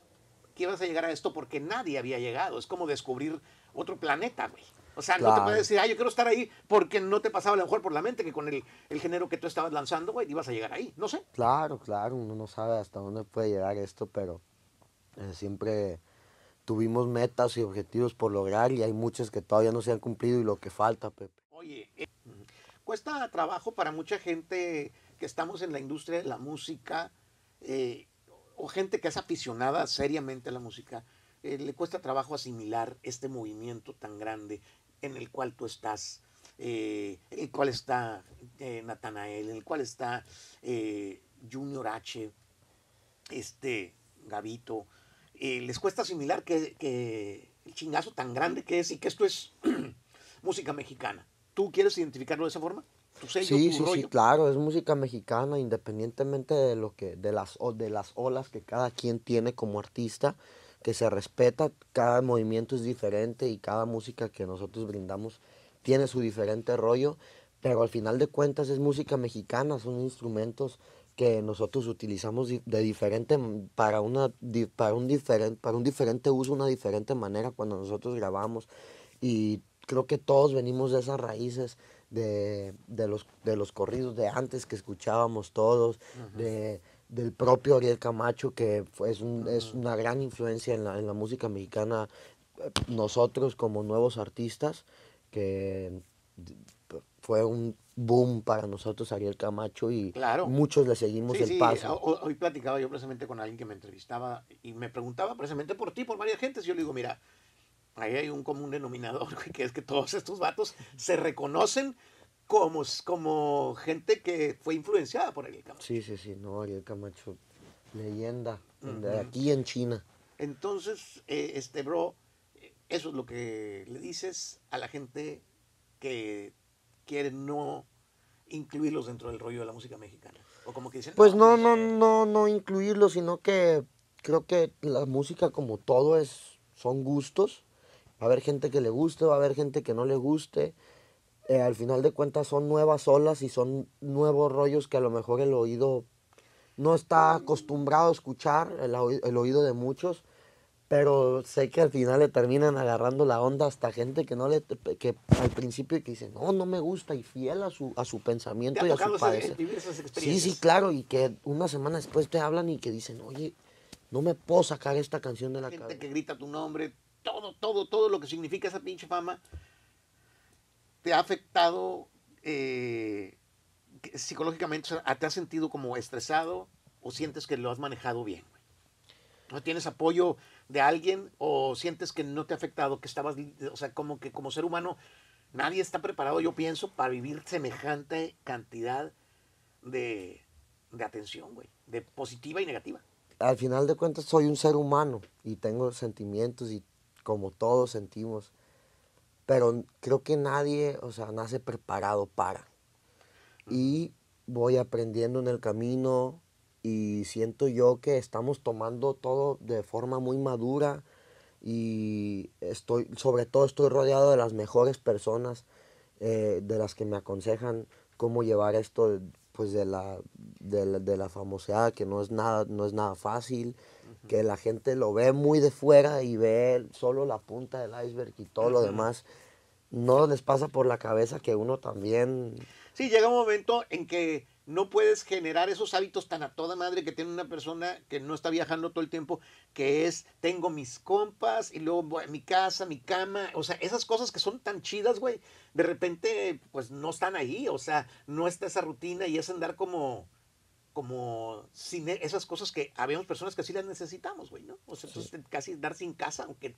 Speaker 1: que ibas a llegar a esto porque nadie había llegado. Es como descubrir otro planeta, güey. O sea, no te puedes decir, ah, yo quiero estar ahí porque no te pasaba a lo mejor por la mente que con el, género que tú estabas lanzando, güey, ibas a llegar ahí. No sé.
Speaker 10: Claro, claro, uno no sabe hasta dónde puede llegar esto, pero eh, siempre tuvimos metas y objetivos por lograr y hay muchos que todavía no se han cumplido y lo que falta, Pepe.
Speaker 1: Oye, eh, cuesta trabajo para mucha gente que estamos en la industria de la música eh, o gente que es aficionada seriamente a la música, eh, le cuesta trabajo asimilar este movimiento tan grande en el cual tú estás, eh, en el cual está eh, Natanael, en el cual está Junior H, este Gavito. les cuesta asimilar que, el chingazo tan grande que es y que esto es música mexicana. ¿Tú quieres identificarlo de esa forma? sí, sí, Sí,
Speaker 10: claro, es música mexicana, independientemente de lo que, de las, de las olas que cada quien tiene como artista, que se respeta, cada movimiento es diferente y cada música que nosotros brindamos tiene su diferente rollo, pero al final de cuentas es música mexicana, son instrumentos que nosotros utilizamos de diferente para una para un diferente para un diferente uso, una diferente manera cuando nosotros grabamos y creo que todos venimos de esas raíces de, los, de los corridos de antes que escuchábamos todos, de, del propio Ariel Camacho, que es, es una gran influencia en la, música mexicana, eh, nosotros como nuevos artistas, que fue un boom para nosotros Ariel Camacho y muchos le seguimos el sí. paso.
Speaker 1: Ah, hoy, platicaba yo precisamente con alguien que me entrevistaba y me preguntaba precisamente por ti, por varias gentes. Yo le digo, mira, ahí hay un común denominador, que es que todos estos vatos se reconocen como, como gente que fue influenciada por Ariel
Speaker 10: Camacho. Sí, sí, sí, no, Ariel Camacho, leyenda, de aquí en China.
Speaker 1: Entonces, eh, este bro, eh, eso es lo que le dices a la gente que quiere no incluirlos dentro del rollo de la música mexicana. O como que pues
Speaker 10: no, no, no, no incluirlos, sino que creo que la música como todo es, son gustos Va a haber gente que le guste, va a haber gente que no le guste. Eh, al final de cuentas son nuevas olas y son nuevos rollos que a lo mejor el oído no está acostumbrado a escuchar, el, oído de muchos, pero sé que al final le terminan agarrando la onda hasta gente que no le que al principio que dice, "No, no me gusta" y fiel a su a su pensamiento y a su parecer. Sí, sí, claro, y que una semana después te hablan y que dicen, "Oye, no me puedo sacar esta canción de la gente
Speaker 1: que grita tu nombre, todo, todo, todo lo que significa esa pinche fama, te ha afectado eh, psicológicamente, o sea, te has sentido como estresado o sientes que lo has manejado bien, ¿No tienes apoyo de alguien o sientes que no te ha afectado, que estabas, o sea, como que como ser humano nadie está preparado, yo pienso, para vivir semejante cantidad de, de atención, güey, de positiva y negativa?
Speaker 10: Al final de cuentas soy un ser humano y tengo sentimientos y como todos sentimos, pero creo que nadie, o sea, nace preparado para. Y voy aprendiendo en el camino y siento yo que estamos tomando todo de forma muy madura y estoy, sobre todo estoy rodeado de las mejores personas, eh, de las que me aconsejan cómo llevar esto pues de la, de la, famosidad, que no es nada, no es nada fácil que la gente lo ve muy de fuera y ve solo la punta del iceberg y todo lo demás. No les pasa por la cabeza que uno también...
Speaker 1: Sí, llega un momento en que no puedes generar esos hábitos tan a toda madre que tiene una persona que no está viajando todo el tiempo, que es tengo mis compas y luego mi casa, mi cama, o sea, esas cosas que son tan chidas, güey, de repente pues no están ahí, o sea, no está esa rutina y es andar como como sin e, esas cosas que habíamos personas que así las necesitamos, güey, ¿no? O sea, casi dar sin casa, aunque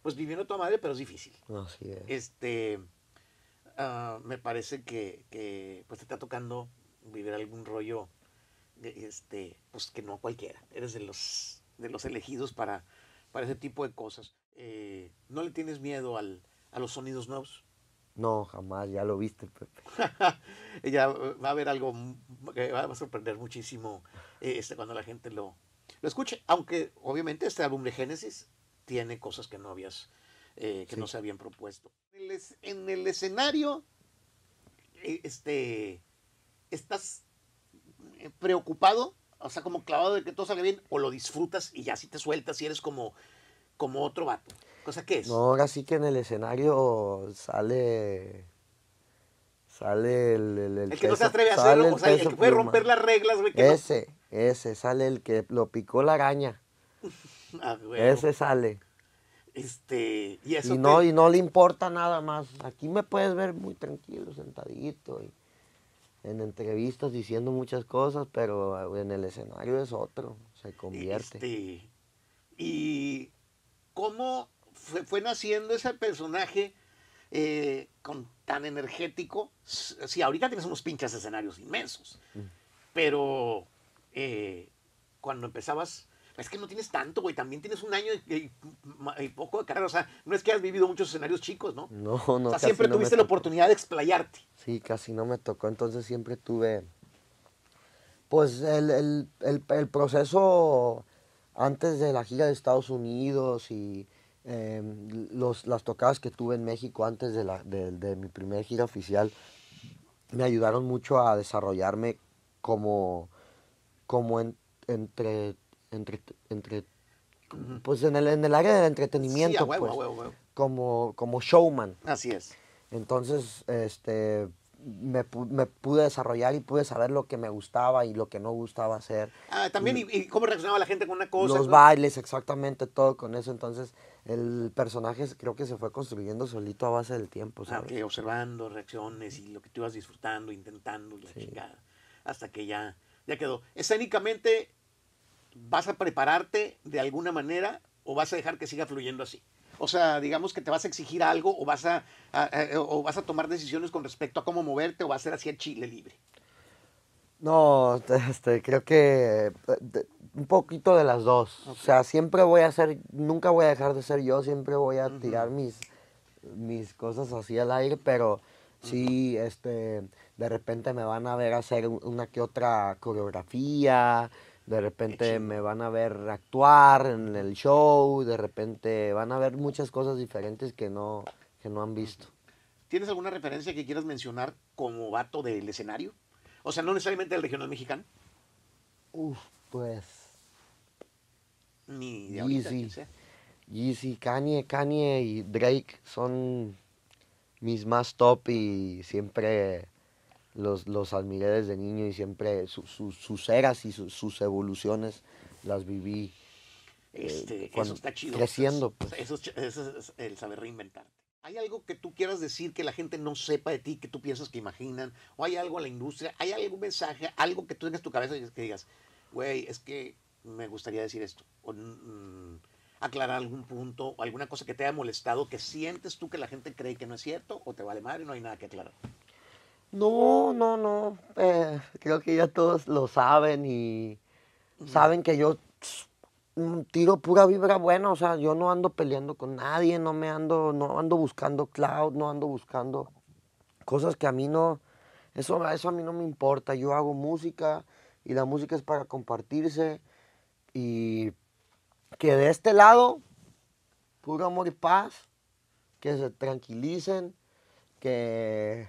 Speaker 1: pues viviendo tu madre, pero es difícil. es. Este, ah, me parece que, pues te está tocando vivir algún rollo, este, pues que no a cualquiera. Eres de los, de los elegidos para, para ese tipo de cosas. Eh, ¿No le tienes miedo a los sonidos nuevos?
Speaker 10: No, jamás, ya lo viste,
Speaker 1: ya va a haber algo que va a sorprender muchísimo eh, este, cuando la gente lo, lo escuche. Aunque, obviamente, este álbum de Génesis tiene cosas que no habías, eh, que no se habían propuesto. En el, escenario, e, este, estás eh, preocupado, o sea, como clavado de que todo salga bien, o lo disfrutas y ya si te sueltas y eres como, como otro vato. ¿Cosa que es? No,
Speaker 10: ahora sí que en el escenario sale. Sale el. El, que no se atreve a hacerlo, o sea, el, que puede romper las reglas, güey. Ese, ese, sale el que lo picó la araña.
Speaker 1: Ah, ese sale. Este, y, eso no, y no le
Speaker 10: importa nada más. Aquí me puedes ver muy tranquilo, sentadito, y en entrevistas diciendo muchas cosas, pero en el escenario es otro, se convierte. Este,
Speaker 1: y cómo fue, naciendo ese personaje eh, con, tan energético. Sí, ahorita tienes unos pinches escenarios inmensos, mm. pero eh, cuando empezabas, es que no tienes tanto, güey, también tienes un año y, poco de carrera, o sea, no es que has vivido muchos escenarios chicos, ¿no? No, no. O sea, siempre tuviste la oportunidad de explayarte.
Speaker 10: Sí, casi no me tocó, entonces siempre tuve, pues, el proceso antes de la gira de Estados Unidos y Em, los, las tocadas que tuve en México antes de, la, de, de, mi primer gira oficial me ayudaron mucho a desarrollarme como, como en, entre, entre, pues en el, en el área del entretenimiento, pues, Como, como showman. Así es. Entonces, este, me, pude desarrollar y pude saber lo que me gustaba y lo que no gustaba hacer. Ah, también, y,
Speaker 1: cómo reaccionaba la gente con una cosa. Los bailes,
Speaker 10: exactamente, todo con eso. Entonces, el personaje creo que se fue construyendo solito a base del tiempo. Ah, observando
Speaker 1: reacciones y lo que tú ibas disfrutando, intentando, hasta que ya, ya quedó. Escénicamente, ¿vas a prepararte de alguna manera o vas a dejar que siga fluyendo así? O sea, digamos que te vas a exigir algo o vas a, vas a tomar decisiones con respecto a cómo moverte o vas a ser hacia Chile libre.
Speaker 10: No, este, creo que un poquito de las dos. O sea, siempre voy a ser, nunca voy a dejar de ser yo, siempre voy a tirar mis, mis cosas así al aire, pero sí, este, de repente me van a ver hacer una que otra coreografía, de repente me van a ver actuar en el show, de repente van a ver muchas cosas diferentes que no, que no han visto.
Speaker 1: ¿Tienes alguna referencia que quieras mencionar como vato del escenario? O sea, no necesariamente del regional mexicano.
Speaker 10: Uf, pues. Ni de ahorita, Kanye, Kanye y Drake son mis más top y siempre los, los admiré desde niño y siempre sus eras y sus evoluciones las viví creciendo.
Speaker 1: Eso, es, el saber reinventarte. ¿Hay algo que tú quieras decir que la gente no sepa de ti, que tú piensas que imaginan? ¿O hay algo a la industria? ¿Hay algún mensaje, algo que tú tengas en tu cabeza y que digas, güey, es que me gustaría decir esto? O, mm, mm, aclarar algún punto o alguna cosa que te haya molestado, que sientes tú que la gente cree que no es cierto o te vale madre y no hay nada que aclarar.
Speaker 10: No, no, no. Eh, creo que ya todos lo saben y saben que yo mm, tiro pura vibra buena. O sea, yo no ando peleando con nadie, no me ando, no ando buscando cloud, no ando buscando cosas que a mí no, eso a mí no me importa. Yo hago música y la música es para compartirse y que de este lado, puro amor y paz, que se tranquilicen, que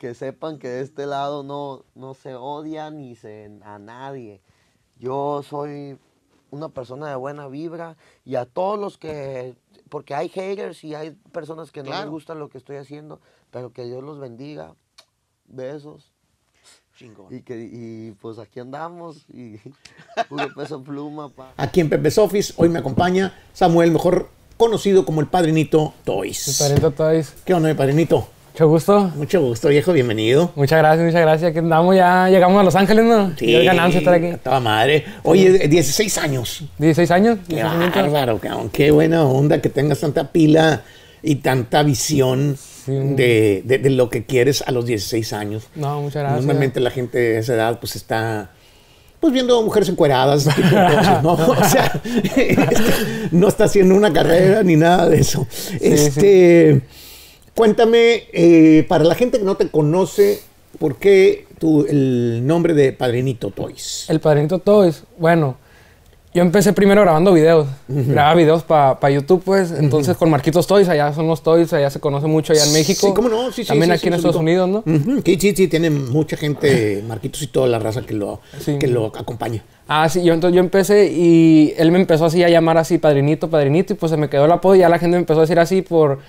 Speaker 10: que sepan que de este lado no, no se odian ni se, a nadie. Yo soy una persona de buena vibra y a todos los que, porque hay haters y hay personas que no les gusta lo que estoy haciendo, pero que Dios los bendiga. Besos. Chingón. Y, que, pues aquí andamos y puro peso pluma.
Speaker 1: Aquí en Pepe's Office hoy me acompaña Samuel, mejor conocido como el Padrinito Toys. El Padrinito Toys. ¿Qué onda, mi Padrinito? Mucho gusto.
Speaker 8: Mucho gusto, viejo, bienvenido. Muchas gracias, muchas gracias. ¿Qué andamos ya, llegamos a Los Ángeles, ¿no? Sí. ganamos estar aquí.
Speaker 1: Estaba madre. Oye, 16 años.
Speaker 8: 16 años. Qué bárbaro, Qué
Speaker 1: buena onda que tengas tanta pila y tanta visión. De, lo que quieres a los 16 años. No, muchas gracias. Normalmente la gente de esa edad pues está pues viendo mujeres encueradas, ¿no? o sea, no está haciendo una carrera ni nada de eso. este, Cuéntame, eh, para la gente que no te conoce, ¿por qué tu, el nombre de Padrinito Toys?
Speaker 8: El Padrinito Toys, bueno, yo empecé primero grabando videos. Grababa videos para YouTube, pues. Entonces, con Marquitos Toys, allá son los Toys, allá se conoce mucho allá en México. Sí, cómo no, sí, sí. También aquí en Estados Unidos, ¿no? Sí, sí, sí, tiene mucha gente, Marquitos y toda la raza que lo, que lo acompaña. Ah, sí, yo, entonces yo empecé y él me empezó así a llamar así, padrinito, padrinito, y pues se me quedó el apodo y ya la gente me empezó a decir así por,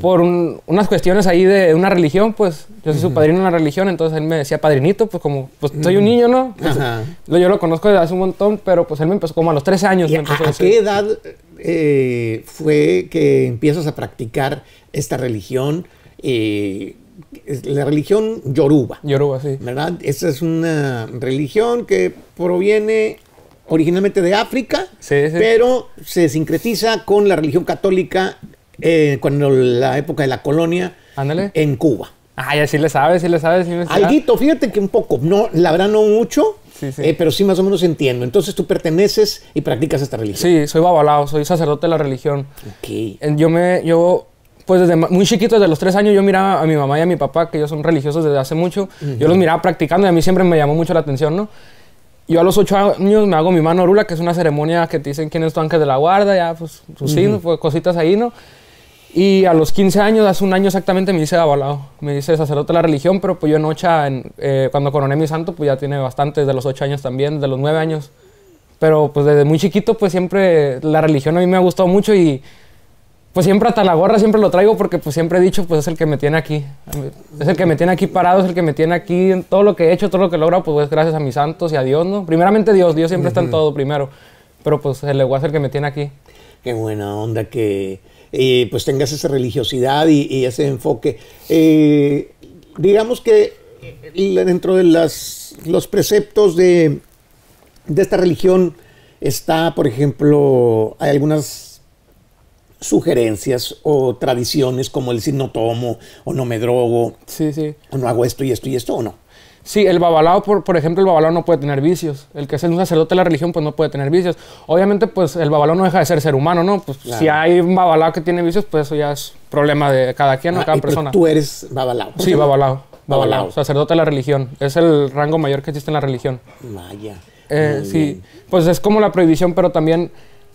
Speaker 8: por unas cuestiones ahí de, una religión, pues yo soy su padrino en una religión, entonces él me decía padrinito, pues como, pues soy un niño, ¿no? Pues, yo lo conozco desde hace un montón, pero pues él me empezó como a los 13 años. ¿A, qué edad
Speaker 1: eh, fue que empiezas a practicar esta religión? Eh, la religión yoruba. Yoruba, sí. ¿Verdad? Esa es una religión que proviene originalmente de África, sí, pero se sincretiza con la religión católica eh, cuando la época de la colonia Ándale. en Cuba. Ay, ah, sí le sabes, sí le sabes. Sí Alguito, fíjate que un poco, no, la verdad no mucho, eh,
Speaker 8: pero sí más o menos entiendo. Entonces tú perteneces y practicas esta religión. Sí, soy babalao, soy sacerdote de la religión. Ok. Yo me, yo pues desde muy chiquito, desde los tres años, yo miraba a mi mamá y a mi papá, que ellos son religiosos desde hace mucho. Yo los miraba practicando y a mí siempre me llamó mucho la atención, ¿no? Yo a los ocho años me hago mi mano orula, que es una ceremonia que te dicen quién es tu de la guarda, ya, pues, sus pues, cositas ahí, ¿no? Y a los 15 años, hace un año exactamente, me hice avalado. Me hice sacerdote de la religión, pero pues yo en Ocha, eh, cuando coroné mi santo, pues ya tiene bastante, desde los ocho años también, desde los nueve años. Pero pues desde muy chiquito, pues siempre la religión a mí me ha gustado mucho y pues siempre hasta la gorra siempre lo traigo porque pues siempre he dicho, pues es el que me tiene aquí. Es el que me tiene aquí parado, es el que me tiene aquí. En todo lo que he hecho, todo lo que he logrado, pues es gracias a mis santos y a Dios, ¿no? Primeramente Dios, Dios siempre está en todo primero. Pero pues el Ego es el que me tiene aquí. Qué buena
Speaker 1: onda que eh, pues tengas esa religiosidad y, ese enfoque. Eh, digamos que dentro de las, los preceptos de esta religión está, por ejemplo, hay algunas sugerencias o tradiciones como el decir no tomo o no me drogo
Speaker 8: sí, sí. o no hago esto y esto y esto o no. Sí, el babalao, por, ejemplo, el babalao no puede tener vicios. El que es un sacerdote de la religión, pues no puede tener vicios. Obviamente, pues el babalao no deja de ser ser humano, ¿no? Pues si hay un babalao que tiene vicios, pues eso ya es problema de cada quien o ah, cada persona. Tú eres babalao. Sí, babalao, babalao. sacerdote de la religión. Es el rango mayor que existe en la religión. Vaya. Eh, sí, pues es como la prohibición, pero también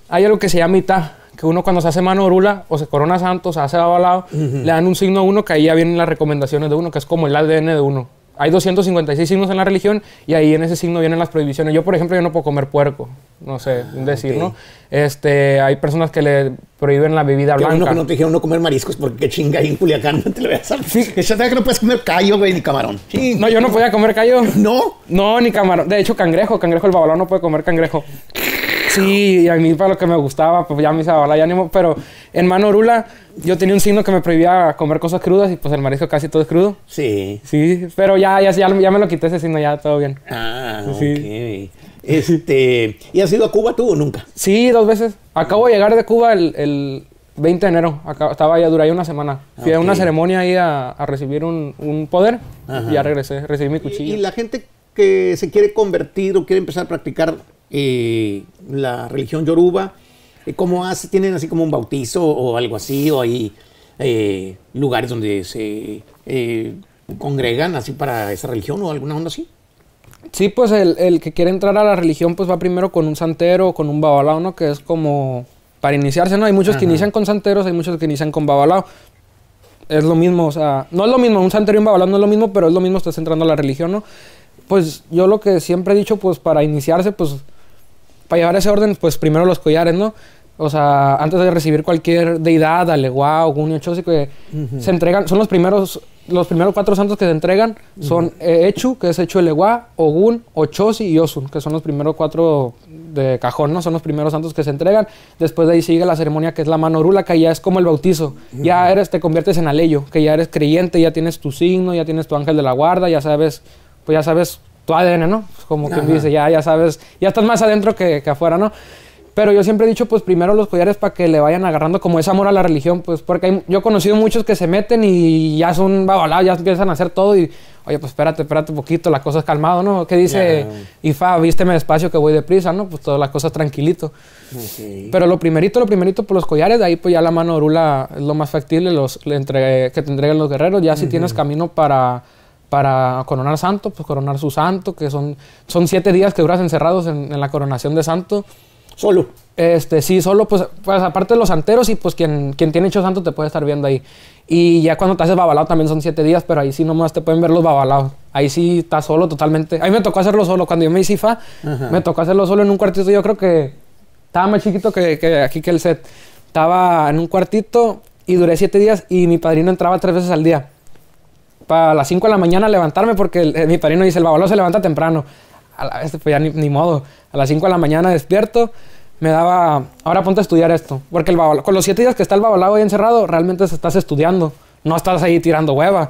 Speaker 8: hay algo que se llama itá que uno cuando se hace mano orula o se corona santo, se hace avalado, le dan un signo a uno que ahí ya vienen las recomendaciones de uno, que es como el ADN de uno. Hay 256 signos en la religión y ahí en ese signo vienen las prohibiciones. Yo, por ejemplo, yo no puedo comer puerco, no sé, ah, decir, ¿no? Este, hay personas que le prohíben la bebida blanca. que no te dijeron no comer mariscos porque qué chinga ahí en Culiacán no te lo voy a hacer. Sí. que no puedes comer callo, güey, ni camarón. No, yo no podía comer callo. ¿No? No, ni camarón. De hecho, cangrejo, cangrejo el babalao no puede comer cangrejo. Sí, y a mí para lo que me gustaba, pues ya me hice la ánimo. Pero en Manorula yo tenía un signo que me prohibía comer cosas crudas y pues el marisco casi todo es crudo. Sí. Sí, pero ya, ya, ya, me lo quité ese signo, ya todo bien. Ah, sí.
Speaker 1: ok. Este, ¿Y has ido a Cuba tú o nunca?
Speaker 8: Sí, dos veces. Acabo de llegar de Cuba el, 20 de enero. estaba allá, duré ahí una semana. Fui a una ceremonia ahí a, recibir un, poder y ya regresé. Recibí mi cuchillo. y la gente que se
Speaker 1: quiere convertir o quiere empezar a practicar eh, la religión yoruba, eh, ¿cómo hace? ¿Tienen así como un bautizo o algo así? ¿O hay eh, lugares donde se
Speaker 8: congregan así para esa religión o alguna onda así? Sí, pues el, que quiere entrar a la religión pues va primero con un santero o con un babalao, ¿no? Que es como para iniciarse, ¿no? Hay muchos que inician con santeros, hay muchos que inician con babalao. Es lo mismo, o sea, no es lo mismo, un santero y un babalao no es lo mismo, pero es lo mismo, estás entrando a la religión, ¿no? Pues yo lo que siempre he dicho, pues para iniciarse, pues para llevar ese orden, pues primero los collares, ¿no? O sea, antes de recibir cualquier deidad, Aleguá, y Ochosi, que se entregan, son los primeros, los primeros cuatro santos que se entregan, son eh, Echu, que es Echu Elegua, Ogún, Ochosi y Osun, que son los primeros cuatro de cajón, ¿no? Son los primeros santos que se entregan. Después de ahí sigue la ceremonia que es la manorula, que ya es como el bautizo. Ya eres, te conviertes en aleyo, que ya eres creyente, ya tienes tu signo, ya tienes tu ángel de la guarda, ya sabes, pues ya sabes tu ADN, ¿no? Pues como quien dice, ya, ya sabes, ya estás más adentro que, que afuera, ¿no? Pero yo siempre he dicho, pues primero los collares para que le vayan agarrando como ese amor a la religión, pues porque yo he conocido muchos que se meten y ya son babalados, ya empiezan a hacer todo y, oye, pues espérate, espérate un poquito, la cosa es calmado, ¿no? ¿Qué dice IFA? Vísteme despacio que voy deprisa, ¿no? Pues todas las cosas tranquilito. Pero lo primerito, lo primerito, por pues, los collares, de ahí pues ya la mano orula es lo más factible los, le que te entreguen los guerreros, ya si tienes camino para para coronar santo, pues coronar su santo, que son, son siete días que duras encerrados en, la coronación de santo. Solo. Este, sí, solo, pues, pues, aparte de los santeros y pues quien, quien tiene hecho santo te puede estar viendo ahí. Y ya cuando te haces babalao también son siete días, pero ahí sí nomás te pueden ver los babalao. Ahí sí estás solo totalmente. Ahí me tocó hacerlo solo. Cuando yo me hice IFA, me tocó hacerlo solo en un cuartito. Yo creo que estaba más chiquito que, que aquí que el set. Estaba en un cuartito y duré siete días y mi padrino entraba tres veces al día para las 5 de la mañana levantarme porque eh, mi padrino dice, el babaló se levanta temprano. A este, pues ya ni, modo. A las 5 de la mañana despierto, me daba, ahora ponte a estudiar esto. Porque el con los 7 días que está el babalao ahí encerrado, realmente estás estudiando. No estás ahí tirando hueva.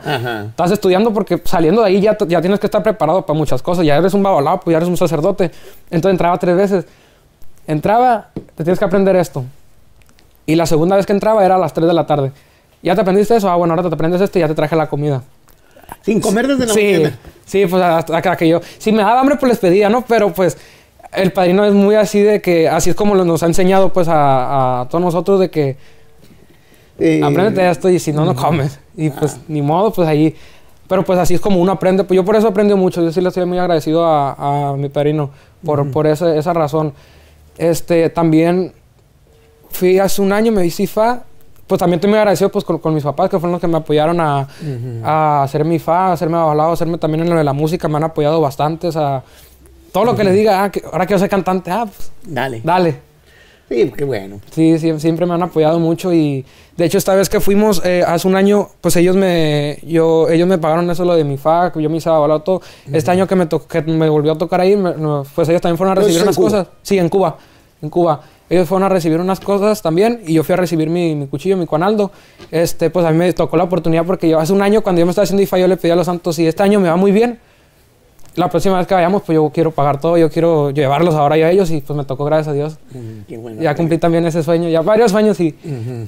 Speaker 8: Estás estudiando porque saliendo de ahí ya, ya tienes que estar preparado para muchas cosas. Ya eres un babalao, pues ya eres un sacerdote. Entonces entraba tres veces. Entraba, te tienes que aprender esto. Y la segunda vez que entraba era a las 3 de la tarde. Ya te aprendiste eso, ah, bueno, ahora te aprendes esto y ya te traje la comida. Sin comer desde la Sí, pues hasta que yo. Si me daba hambre, pues les pedía, ¿no? Pero pues el padrino es muy así de que, así es como nos ha enseñado pues a, todos nosotros de que eh, eh esto y si no, no mm, comes. Y pues ah. ni modo, pues ahí. Pero pues así es como uno aprende. Pues yo por eso aprendí mucho. Yo sí le estoy muy agradecido a, mi padrino por, esa, esa razón. Este, también fui hace un año, me hice IFA pues también estoy muy agradecido pues, con, mis papás, que fueron los que me apoyaron a, a hacer mi fa, a hacerme avalado, a hacerme también en lo de la música, me han apoyado bastante, o sea, todo lo que les diga, ah, ahora que, yo soy cantante, ah, pues, dale. Dale. Sí, qué bueno. Sí, sí, siempre me han apoyado mucho y de hecho esta vez que fuimos eh, hace un año, pues ellos me yo ellos me pagaron eso lo de mi fa yo me hice avalado todo. Este año que me, me volvió a tocar ahí, pues ellos también fueron a recibir unas cosas. Sí, en Cuba, en Cuba. Ellos fueron a recibir unas cosas también y yo fui a recibir mi, cuchillo, mi cuanaldo. Este, pues a mí me tocó la oportunidad porque hace un año cuando yo me estaba haciendo IFA yo le pedí a los santos y este año me va muy bien. La próxima vez que vayamos, pues yo quiero pagar todo, yo quiero llevarlos ahora yo a ellos y pues me tocó, gracias a Dios. ya cumplí también ese sueño, ya varios sueños y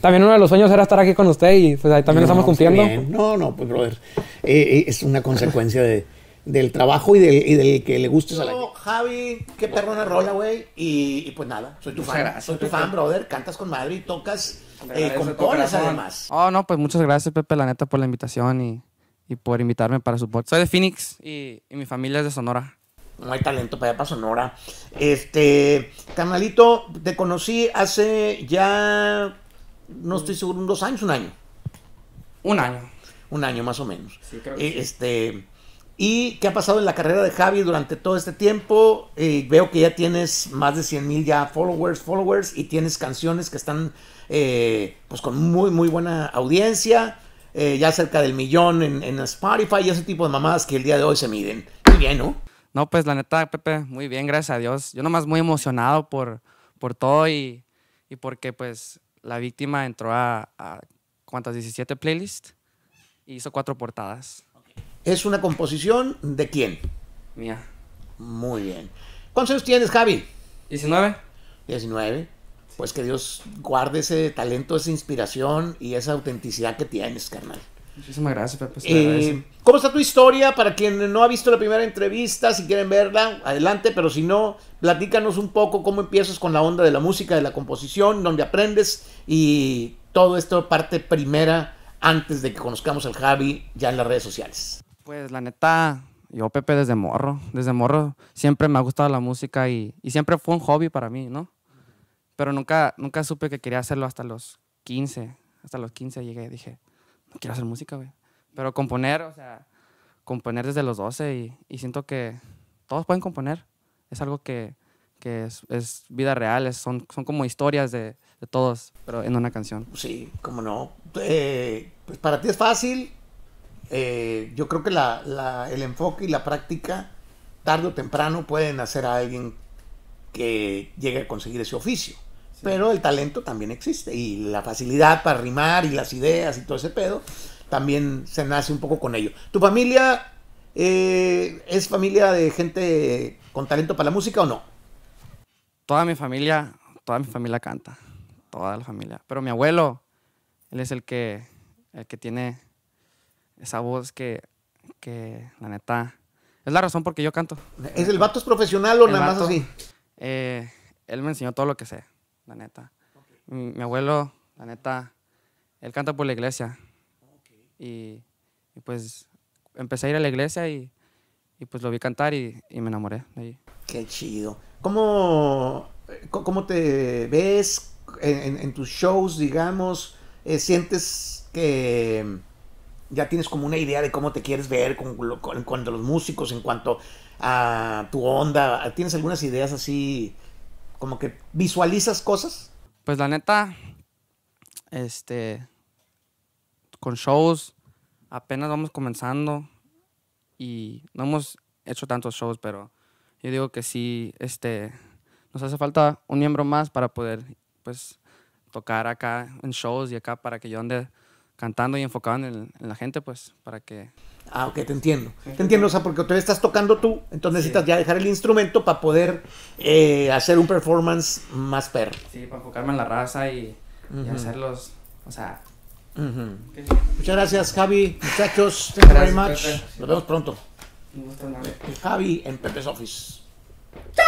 Speaker 8: también uno de los sueños era estar aquí con usted y pues ahí también lo estamos pues, cumpliendo. No, no, pues brother, eh,
Speaker 1: eh, es una consecuencia de del trabajo y del, que le guste salir. la Javi, qué perrona rola, güey. Y, pues nada, soy tu fan. soy tu fan, brother. Cantas con madre y tocas eh, con colas además.
Speaker 9: Oh, no, pues muchas gracias, Pepe, la neta, por la invitación y, por invitarme para su podcast. Soy de Phoenix
Speaker 1: y, mi familia es de Sonora no hay talento para Sonora. Este, canalito te conocí hace ya, no estoy seguro, dos años, un año. Un año. Un año más o menos. Sí, creo eh, este, ¿Y qué ha pasado en la carrera de Javi durante todo este tiempo? Eh, veo que ya tienes más de 100 mil ya followers, followers, y tienes canciones que están eh, pues con muy, muy buena audiencia, eh, ya cerca del millón en, Spotify y ese tipo de mamadas que el día de hoy se miden. Muy bien, ¿no? No, pues la neta, Pepe, muy bien,
Speaker 9: gracias a Dios. Yo nomás muy emocionado por, por todo y, porque pues la víctima entró a, a ¿cuántas? 17 playlists y hizo cuatro portadas.
Speaker 1: ¿Es una composición de quién? Mía. Muy bien. ¿Cuántos años tienes, Javi? 19. 19. Pues que Dios guarde ese talento, esa inspiración y esa autenticidad que tienes, carnal.
Speaker 9: Muchísimas gracias, Pepe. Eh,
Speaker 1: ¿Cómo está tu historia? Para quien no ha visto la primera entrevista, si quieren verla, adelante, pero si no, platícanos un poco cómo empiezas con la onda de la música, de la composición, donde aprendes y todo esto parte primera antes de que conozcamos al Javi ya en las redes sociales. Pues la
Speaker 9: neta, yo Pepe desde morro, desde morro siempre me ha gustado la música y, siempre fue un hobby para mí, ¿no? Pero nunca, nunca supe que quería hacerlo hasta los 15, hasta los 15 llegué y dije, no quiero hacer música, güey. Pero componer, o sea, componer desde los 12 y, siento que todos pueden componer. Es algo que, es, vida real, son, son como historias de, todos, pero en una canción.
Speaker 1: Sí, cómo no. Eh, pues para ti es fácil, eh, yo creo que el enfoque y la práctica, tarde o temprano, pueden hacer a alguien que llegue a conseguir ese oficio. Pero el talento también existe y la facilidad para rimar y las ideas y todo ese pedo también se nace un poco con ello. ¿Tu familia eh, es familia de gente con talento para la música o no?
Speaker 9: Toda mi familia, toda mi familia canta, toda la familia. Pero mi abuelo, él es el que, el que tiene esa voz que, la neta, es la razón por que yo canto. ¿Es el vato es profesional o nada más así? Eh, él me enseñó todo lo que sé, la neta. Mi, abuelo, la neta, él canta por la iglesia. Y, pues empecé a ir a la iglesia y, pues lo vi cantar y, me enamoré de ahí. Qué
Speaker 1: chido. ¿Cómo, te ves en, tus shows, digamos? Eh, ¿Sientes que ya tienes como una idea de cómo te quieres ver con, en cuanto a los músicos, en cuanto a tu onda. ¿Tienes algunas ideas así como que visualizas cosas? Pues la neta,
Speaker 9: este, con shows apenas vamos comenzando y no hemos hecho tantos shows, pero yo digo que sí, este, nos hace falta un miembro más para poder, pues, tocar acá en shows y acá para que yo ande cantando y enfocado en, la gente, pues, para que...
Speaker 1: Ah, ok, te entiendo. Te entiendo, o sea, porque todavía estás tocando tú, entonces necesitas ya dejar el instrumento para poder eh, hacer un performance más per Sí, para enfocarme en la raza y, hacerlos, o sea...
Speaker 6: Muchas
Speaker 1: gracias, Javi. Muchachos, thank you very much. Nos vemos pronto. Javi en Pepe's Office. ¡Chao!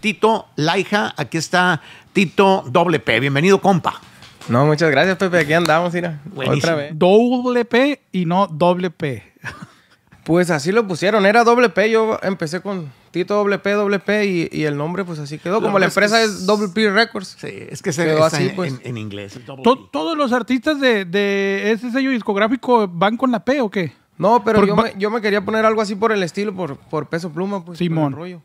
Speaker 1: Tito Laija, aquí está Tito Doble P. Bienvenido, compa.
Speaker 5: No, muchas gracias, Pepe. Aquí andamos, mira.
Speaker 1: Otra vez.
Speaker 11: Doble P y no doble P.
Speaker 5: pues así lo pusieron. Era doble P. Yo empecé con Tito doble P, doble P y, el nombre
Speaker 11: pues así quedó. Como la empresa es,
Speaker 5: Doble Double P Records. Sí, es que se quedó así en, pues. inglés.
Speaker 11: ¿Todos los artistas de, ese sello discográfico van con la P o qué? No, pero yo, me, quería poner algo así por el estilo, por, peso pluma, pues. Por rollo.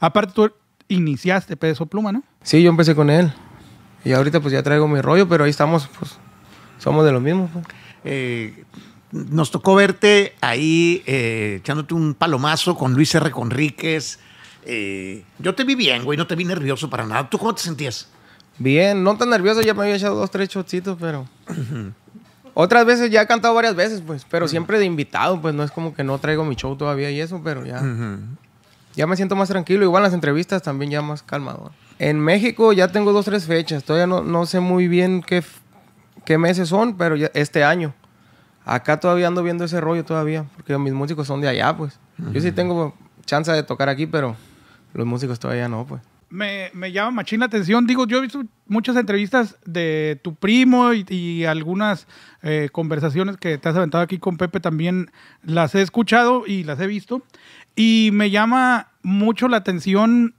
Speaker 11: Aparte, tú iniciaste peso pluma, ¿no?
Speaker 5: Sí, yo empecé con él. Y ahorita pues ya traigo mi rollo, pero ahí estamos, pues somos de los mismos, pues. eh, nos tocó verte
Speaker 1: ahí eh, echándote un palomazo con Luis R. Conríquez. Eh,
Speaker 5: yo te vi bien, güey, no te vi nervioso para nada. ¿Tú cómo te sentías? Bien, no tan nervioso, ya me había echado dos, tres chocitos, pero... Otras veces ya he cantado varias veces, pues, pero siempre de invitado, pues no es como que no traigo mi show todavía y eso, pero ya... Ya me siento más tranquilo, igual las entrevistas también ya más calmado en México ya tengo dos, tres fechas. Todavía no, no sé muy bien qué, qué meses son, pero este año. Acá todavía ando viendo ese rollo todavía, porque mis músicos son de allá, pues. Yo sí tengo chance de tocar aquí, pero los músicos todavía no, pues.
Speaker 11: Me, me, llama machín la atención. Digo, yo he visto muchas entrevistas de tu primo y, y algunas eh, conversaciones que te has aventado aquí con Pepe también. Las he escuchado y las he visto. Y me llama mucho la atención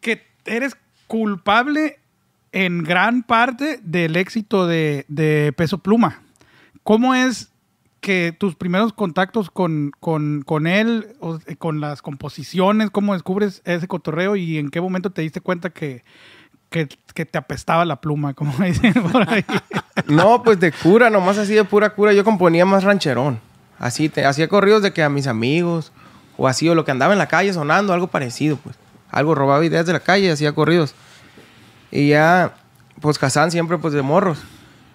Speaker 11: que eres culpable en gran parte del éxito de, Peso Pluma. ¿Cómo es que tus primeros contactos con, con, con él, eh, con las composiciones, cómo descubres ese cotorreo y en qué momento te diste cuenta que, te apestaba la pluma, como dicen por ahí?
Speaker 5: no, pues de cura, nomás así de pura cura. Yo componía más rancherón. Así, te, hacía corridos de que a mis amigos o así, o lo que andaba en la calle sonando, algo parecido, pues algo, robaba ideas de la calle, hacía corridos. Y ya, pues Casan siempre pues de morros.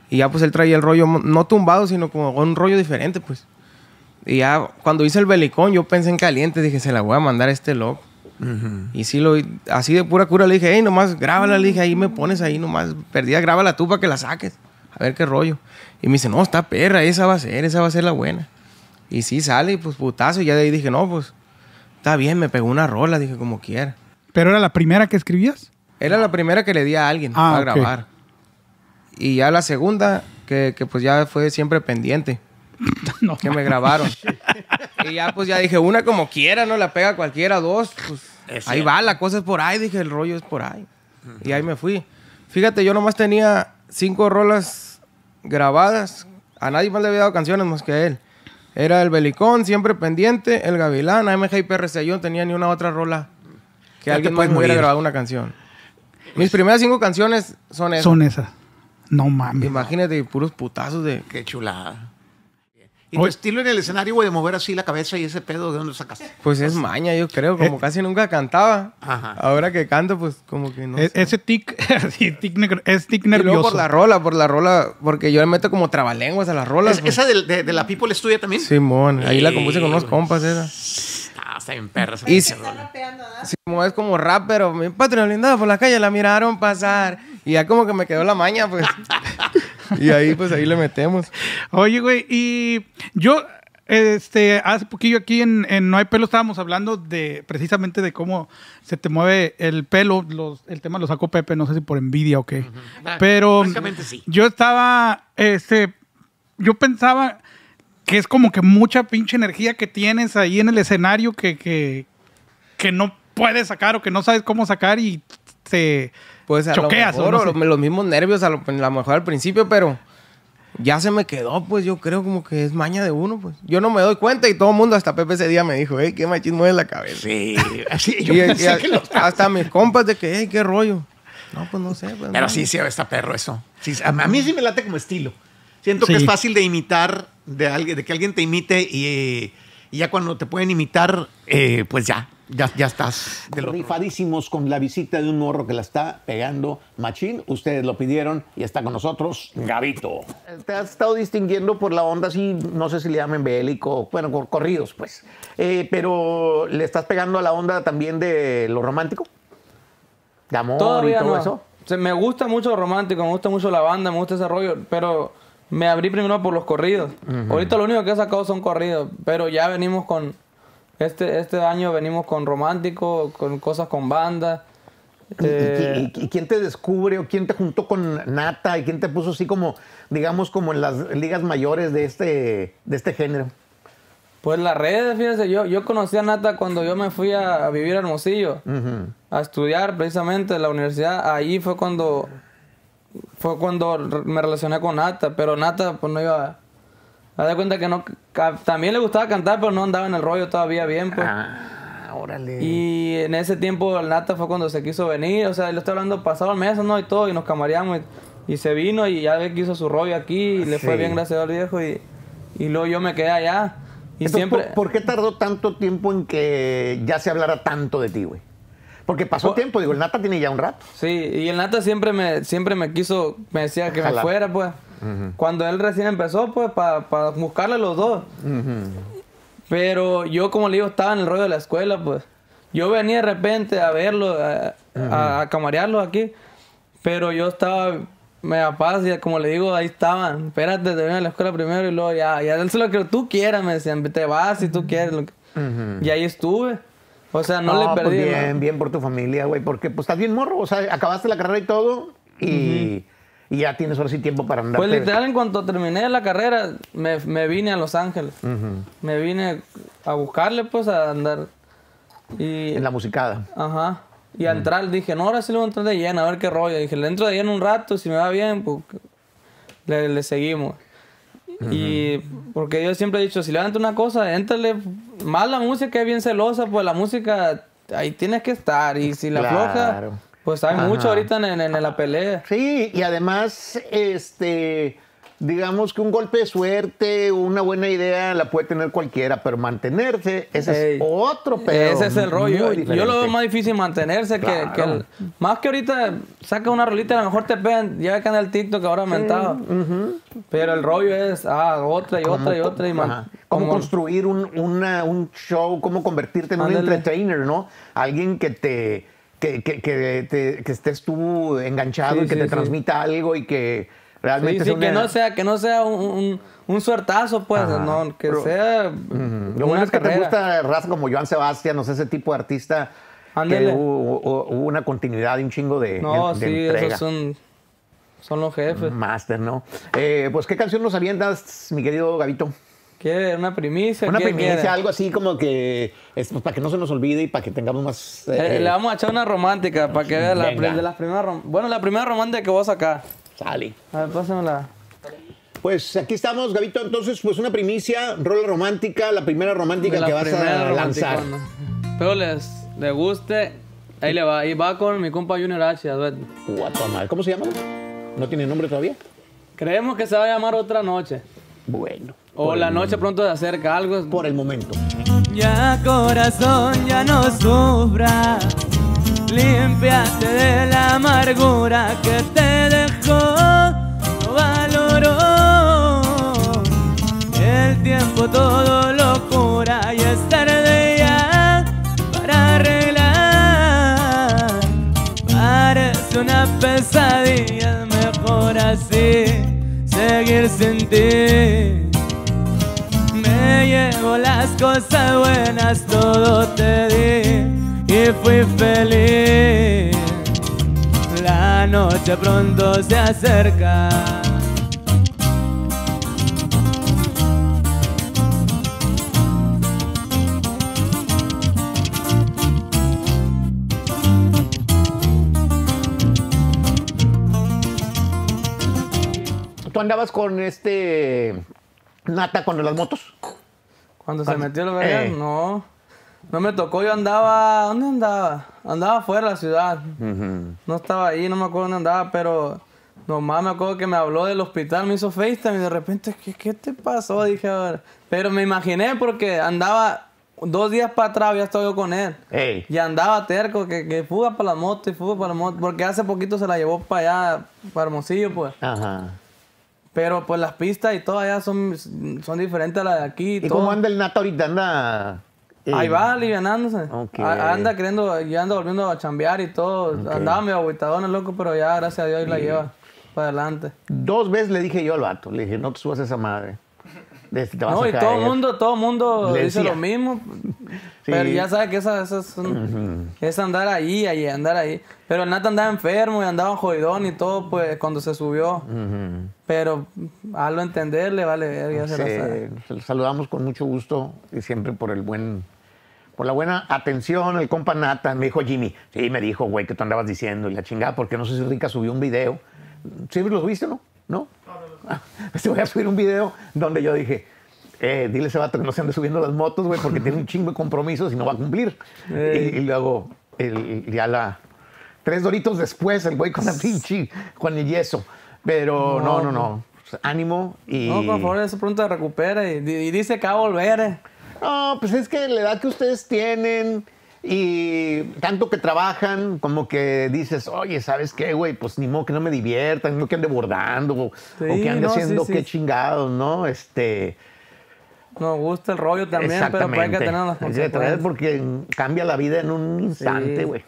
Speaker 5: Y ya pues él traía el rollo, no tumbado, sino como un rollo diferente, pues. Y ya cuando hice el belicón, yo pensé en caliente, dije, se la voy a mandar a este loco. Y sí, lo, así de pura cura le dije, hey, nomás grábala, le dije, ahí me pones ahí nomás, perdida, grábala tú para que la saques, a ver qué rollo. Y me dice, no, está perra, esa va a ser, esa va a ser la buena. Y sí, sale, pues putazo, y ya de ahí dije, no, pues, está bien, me pegó una rola, dije, como quiera.
Speaker 11: ¿Pero era la primera que escribías?
Speaker 5: Era la primera que le di a alguien ah, a grabar. Y ya la segunda, que, pues ya fue siempre pendiente. Que me grabaron. y ya pues ya dije, una como quiera, no la pega cualquiera, dos, pues ahí va, la cosa es por ahí, dije, el rollo es por ahí. Y ahí me fui. Fíjate, yo nomás tenía cinco rolas grabadas, a nadie más le había dado canciones más que él. Era el Belicón, siempre pendiente, el Gavilán, AMG y PRC, yo no tenía ni una otra rola que alguien más me hubiera grabado una canción. Mis primeras cinco canciones son esas. Son
Speaker 11: esas. No mames.
Speaker 5: Imagínate, puros putazos de. Qué chulada. ¿Y tu estilo en el
Speaker 1: escenario, güey, de mover así la cabeza y ese pedo, de dónde lo sacaste?
Speaker 5: Pues es pues, maña, yo creo. Como eh. casi nunca cantaba. Ajá. Ahora que canto, pues como que no. E-, ese tic, sí, tic es tic nervioso. por la rola, por la rola. Porque yo le meto como trabalenguas a las rolas.
Speaker 1: ¿Esa de, la People Studio también?
Speaker 5: Simón, ahí la compuse con unos compas, esa. Ah, está y se está como es como rap, pero mi patria blindada por la calle la miraron pasar. Y ya como que me quedó la maña, pues.
Speaker 11: y ahí, pues ahí le metemos. Oye, güey, y yo, este, hace poquillo aquí en, No hay pelo estábamos hablando de precisamente de cómo se te mueve el pelo. Los, el tema lo sacó Pepe, no sé si por envidia o qué. Ah, pero... Básicamente Pero sí. yo estaba, este, yo pensaba, que es como que mucha pinche energía que tienes ahí en el escenario que, que, que no puedes sacar o que no sabes cómo sacar y te
Speaker 5: pues a Lo mejor, o los mismos nervios a lo, mejor al principio, pero ya se me quedó, pues yo creo como que es maña de uno, pues. Yo no me doy cuenta y todo el mundo, hasta Pepe ese día me dijo, ey, qué machismo es la cabeza.
Speaker 1: Sí, así y,
Speaker 5: Hasta mis compas de que, ey, qué rollo. No, pues no sé. Pues, pero sí, sí,
Speaker 1: está perro eso. Sí, a, mí sí me late como estilo. Siento que es fácil de imitar, de, de que alguien te imite y, ya cuando te pueden imitar, eh, pues ya, ya, estás. De Rifadísimos con la visita de un morro que la está pegando machín. Ustedes lo pidieron y está con nosotros Gabito Te has estado distinguiendo por la onda así, no sé si le llamen bélico, bueno, corridos pues. Eh, pero le estás pegando a la onda también de lo romántico, de amor y todo eso.
Speaker 12: me gusta mucho lo romántico, me gusta mucho la banda, me gusta ese rollo, pero me abrí primero por los corridos. Ahorita lo único que he sacado son corridos, pero ya venimos con. Este, este año venimos con romántico, con cosas
Speaker 1: con banda eh, ¿Y, quién te descubre o quién te juntó con Nata y quién te puso así como, digamos, como en las ligas mayores de este, de este género?
Speaker 12: Pues las redes, fíjense, yo, yo conocí a Nata cuando yo me fui a, vivir a Hermosillo, a estudiar precisamente en la universidad. Ahí fue cuando fue cuando me relacioné con Nata, pero Nata pues no iba a dar cuenta que no también le gustaba cantar, pero no andaba en el rollo todavía bien, pues. Ah, y en ese tiempo Nata fue cuando se quiso venir, o sea, lo estoy hablando pasado el mes, ¿no? Y todo, y nos camareamos, y, se
Speaker 1: vino, y ya ve que hizo su rollo aquí, y le fue bien, gracias al viejo, y, y luego yo me quedé allá. Y siempre... ¿Por qué tardó tanto tiempo en que ya se hablara tanto de ti, güey? Porque pasó tiempo, digo, el Nata tiene ya un rato.
Speaker 12: Sí, y el Nata siempre me, siempre me quiso, me decía que me fuera, pues. Cuando él recién empezó, pues, para buscarle buscarle los dos. Pero yo, como le digo, estaba en el rollo de la escuela, pues. Yo venía de repente a verlo, a, camarearlo aquí. Pero yo estaba me y como le digo, ahí estaban. Espérate, te a la escuela primero y luego ya, ya se lo que tú quieras, me
Speaker 1: decían, te vas si tú quieres.
Speaker 12: Y ahí estuve.
Speaker 1: O sea, no, le pues perdí. bien, bien por tu familia, güey, porque pues estás bien morro, o sea, acabaste la carrera y todo y, ya tienes ahora sí tiempo para andar. Pues literal,
Speaker 12: en cuanto terminé la carrera, me, vine a Los Ángeles. Me vine a buscarle, pues, a andar. en la musicada. Ajá. Y al entrar dije, no, ahora sí le voy a entrar de lleno, a ver qué rollo. Dije, le entro de lleno un rato, si me va bien, pues le, le seguimos. Y porque yo siempre he dicho, si le una cosa, éntale Más la música es bien celosa, pues la música ahí tienes que estar.
Speaker 1: Y si la floja, pues
Speaker 12: hay mucho ahorita
Speaker 1: en, en, la ah, pelea. Sí, y además, este digamos que un golpe de suerte, una buena idea la puede tener cualquiera, pero mantenerse, ese es otro pedo. Ese es el rollo. Yo lo veo más
Speaker 12: difícil mantenerse que, más que ahorita saca una rolita a lo mejor te pegan, ya que en el TikTok ahora sí. Pero el rollo es, ah, otra
Speaker 1: y otra y otra y más. Cómo construir un, show, cómo convertirte en un entertainer, ¿no? Alguien que te que, que, estés tú enganchado y que te transmita algo y que Realmente sí, que no
Speaker 12: sea, que no sea un, un, suertazo, pues, no, que sea.
Speaker 1: Lo bueno es que te gusta raza como Joan Sebastián, no sé, ese tipo de artista. Que hubo, una continuidad y un chingo de. No, sí, esos son. Son los jefes. máster ¿no? Eh, pues, ¿qué canción nos avientas, mi querido Gavito? ¿Qué? ¿Una primicia? Una primicia, algo así como que. Es, pues, para que no se nos olvide y para que tengamos más. Eh, eh, le vamos
Speaker 12: a echar una romántica para que vea la, de las
Speaker 1: Bueno, la primera romántica que vos acá Sale. A ver, pásamela. Pues aquí estamos, Gabito. Entonces, pues una primicia, rola romántica, la primera romántica que va a lanzar.
Speaker 12: Pero les, les, guste. Ahí le va, Y va con mi compa Junior H. Guatemala. ¿Cómo se llama? ¿No tiene nombre todavía? Creemos que se va a llamar otra noche. Bueno. O la noche pronto se acerca
Speaker 1: algo. Por el momento.
Speaker 12: Ya corazón, ya no sobra. Límpiate de la amargura que te dejó, no valoró. El tiempo todo lo cura y estar de ya para arreglar. Parece una pesadilla, mejor así, seguir sin ti Me llevo las cosas buenas, todo te di y fui feliz. La noche pronto se acerca.
Speaker 1: ¿Tú andabas con este Nata cuando las motos?
Speaker 12: Cuando, se metió la verga, eh.
Speaker 1: no.
Speaker 12: No me tocó, yo andaba. ¿Dónde andaba? Andaba fuera de la ciudad. No estaba ahí, no me acuerdo dónde andaba, pero nomás me acuerdo que me habló del hospital, me hizo FaceTime y de repente, ¿qué, qué te pasó? Dije, a ver. Pero me imaginé porque andaba dos días para atrás, había estado yo con él. Y andaba terco, que, que fuga para la moto y fuga para la moto, porque hace poquito se la llevó para allá, para Hermosillo, pues. Ajá. Pero pues las pistas y todo allá son, son diferentes a las de aquí. ¿Y cómo anda el Nato ahorita? ¿Anda Ahí va, alivianándose. Anda queriendo, y anda volviendo a chambear y todo. Andaba medio aguitadón el loco, pero ya, gracias a Dios, la lleva para adelante.
Speaker 1: Dos veces le dije yo al vato, le dije, no te subas esa madre. Este, te vas no, y todo el mundo,
Speaker 12: todo mundo dice lo mismo.
Speaker 1: Pero ya sabe que esa, es, andar
Speaker 12: ahí, ahí, andar ahí. Pero el Nata andaba enfermo y andaba jodidón y todo, pues, cuando se subió.
Speaker 1: Pero a lo entenderle vale se Saludamos con mucho gusto y siempre por el buen por la buena atención, el compa Nata, me dijo Jimmy, sí, me dijo, güey, que tú andabas diciendo, y la chingada, porque no sé si Rica subió un video. ¿Siempre lo viste, no? ¿No? Ah, te voy a subir un video donde yo dije, eh, dile a ese vato que no se ande subiendo las motos, güey, porque tiene un chingo de compromisos y no va a cumplir. Y, luego, el, ya la. Tres doritos después, el güey con la pinche, Juan el yeso. Pero no, no, no. Pues, ánimo y. No, por favor, pronto pronto recupera y, y dice que va a volver, eh. No, pues es que la edad que ustedes tienen y tanto que trabajan, como que dices, oye, ¿sabes qué, güey? Pues ni modo que no me diviertan, no que ande bordando o, que ande haciendo qué chingados, ¿no? Este... Nos gusta el rollo también, pero pues hay que tener las consecuencias. Porque cambia la vida en un instante, güey.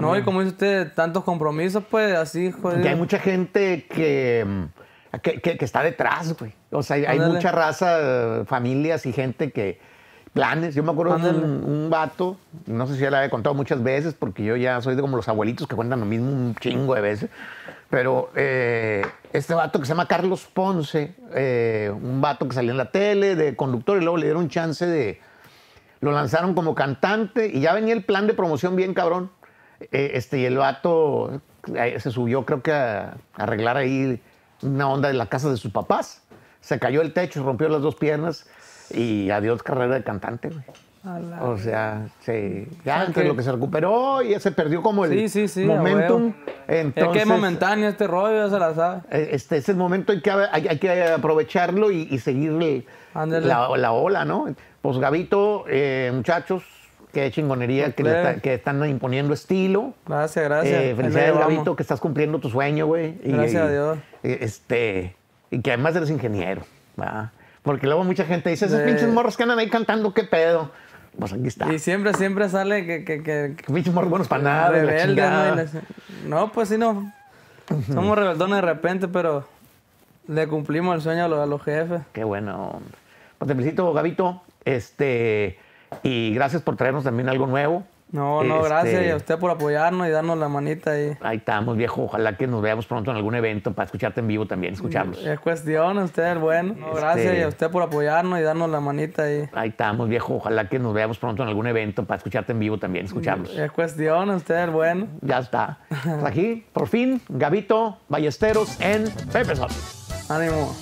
Speaker 1: No, y
Speaker 12: como dice usted, tantos compromisos, pues así, joder. Que hay mucha
Speaker 1: gente que, que, está detrás, güey. O sea, hay mucha raza, familias y gente que planes. Yo me acuerdo de un, vato, no sé si ya la había contado muchas veces, porque yo ya soy de como los abuelitos que cuentan lo mismo un chingo de veces. Pero eh, este vato que se llama Carlos Ponce, eh, un vato que salió en la tele de conductor y luego le dieron un chance de. Lo lanzaron como cantante y ya venía el plan de promoción bien cabrón. Eh, este, y el vato se subió, creo que a, arreglar ahí una onda de la casa de sus papás. Se cayó el techo, rompió las dos piernas y adiós carrera de cantante, güey. O sea, sí. Ya lo que se recuperó y se perdió como el sí, sí, sí, momentum. Entonces, es que momentáneo
Speaker 12: este rollo, ya se la sabe.
Speaker 1: E, este es el momento, hay que, hay, que aprovecharlo y, seguirle la, ola, ¿no? Pues Gabito eh, muchachos, qué chingonería que, que, están imponiendo estilo. Gracias, gracias. Eh, felicidades, Gabito que estás cumpliendo tu sueño, güey. Gracias a Dios. este, y que además eres ingeniero, ¿verdad? Porque luego mucha gente dice, esos pinches morros que andan ahí cantando, ¿qué pedo? Pues aquí está. Y siempre, siempre sale que... pinches morros buenos para
Speaker 12: nada, rebelde, no, no, pues sí, no. Somos rebeldones de repente, pero
Speaker 1: le cumplimos el sueño a los, a los jefes. Qué bueno. Pues te felicito, Gabito. Este, y gracias por traernos también algo nuevo.
Speaker 12: No, no, este, gracias a usted
Speaker 1: por apoyarnos y darnos la manita ahí. Ahí estamos, viejo. Ojalá que nos veamos pronto en algún evento para escucharte en vivo también, escuchamos. Es cuestión, usted es bueno.
Speaker 12: Este, gracias a usted
Speaker 1: por apoyarnos y darnos la manita ahí. Ahí estamos, viejo. Ojalá que nos veamos pronto en algún evento para escucharte en vivo también, escucharlos. Es cuestión, usted es bueno. Ya está. aquí, por fin, Gabito Ballesteros en Pepe Ánimo.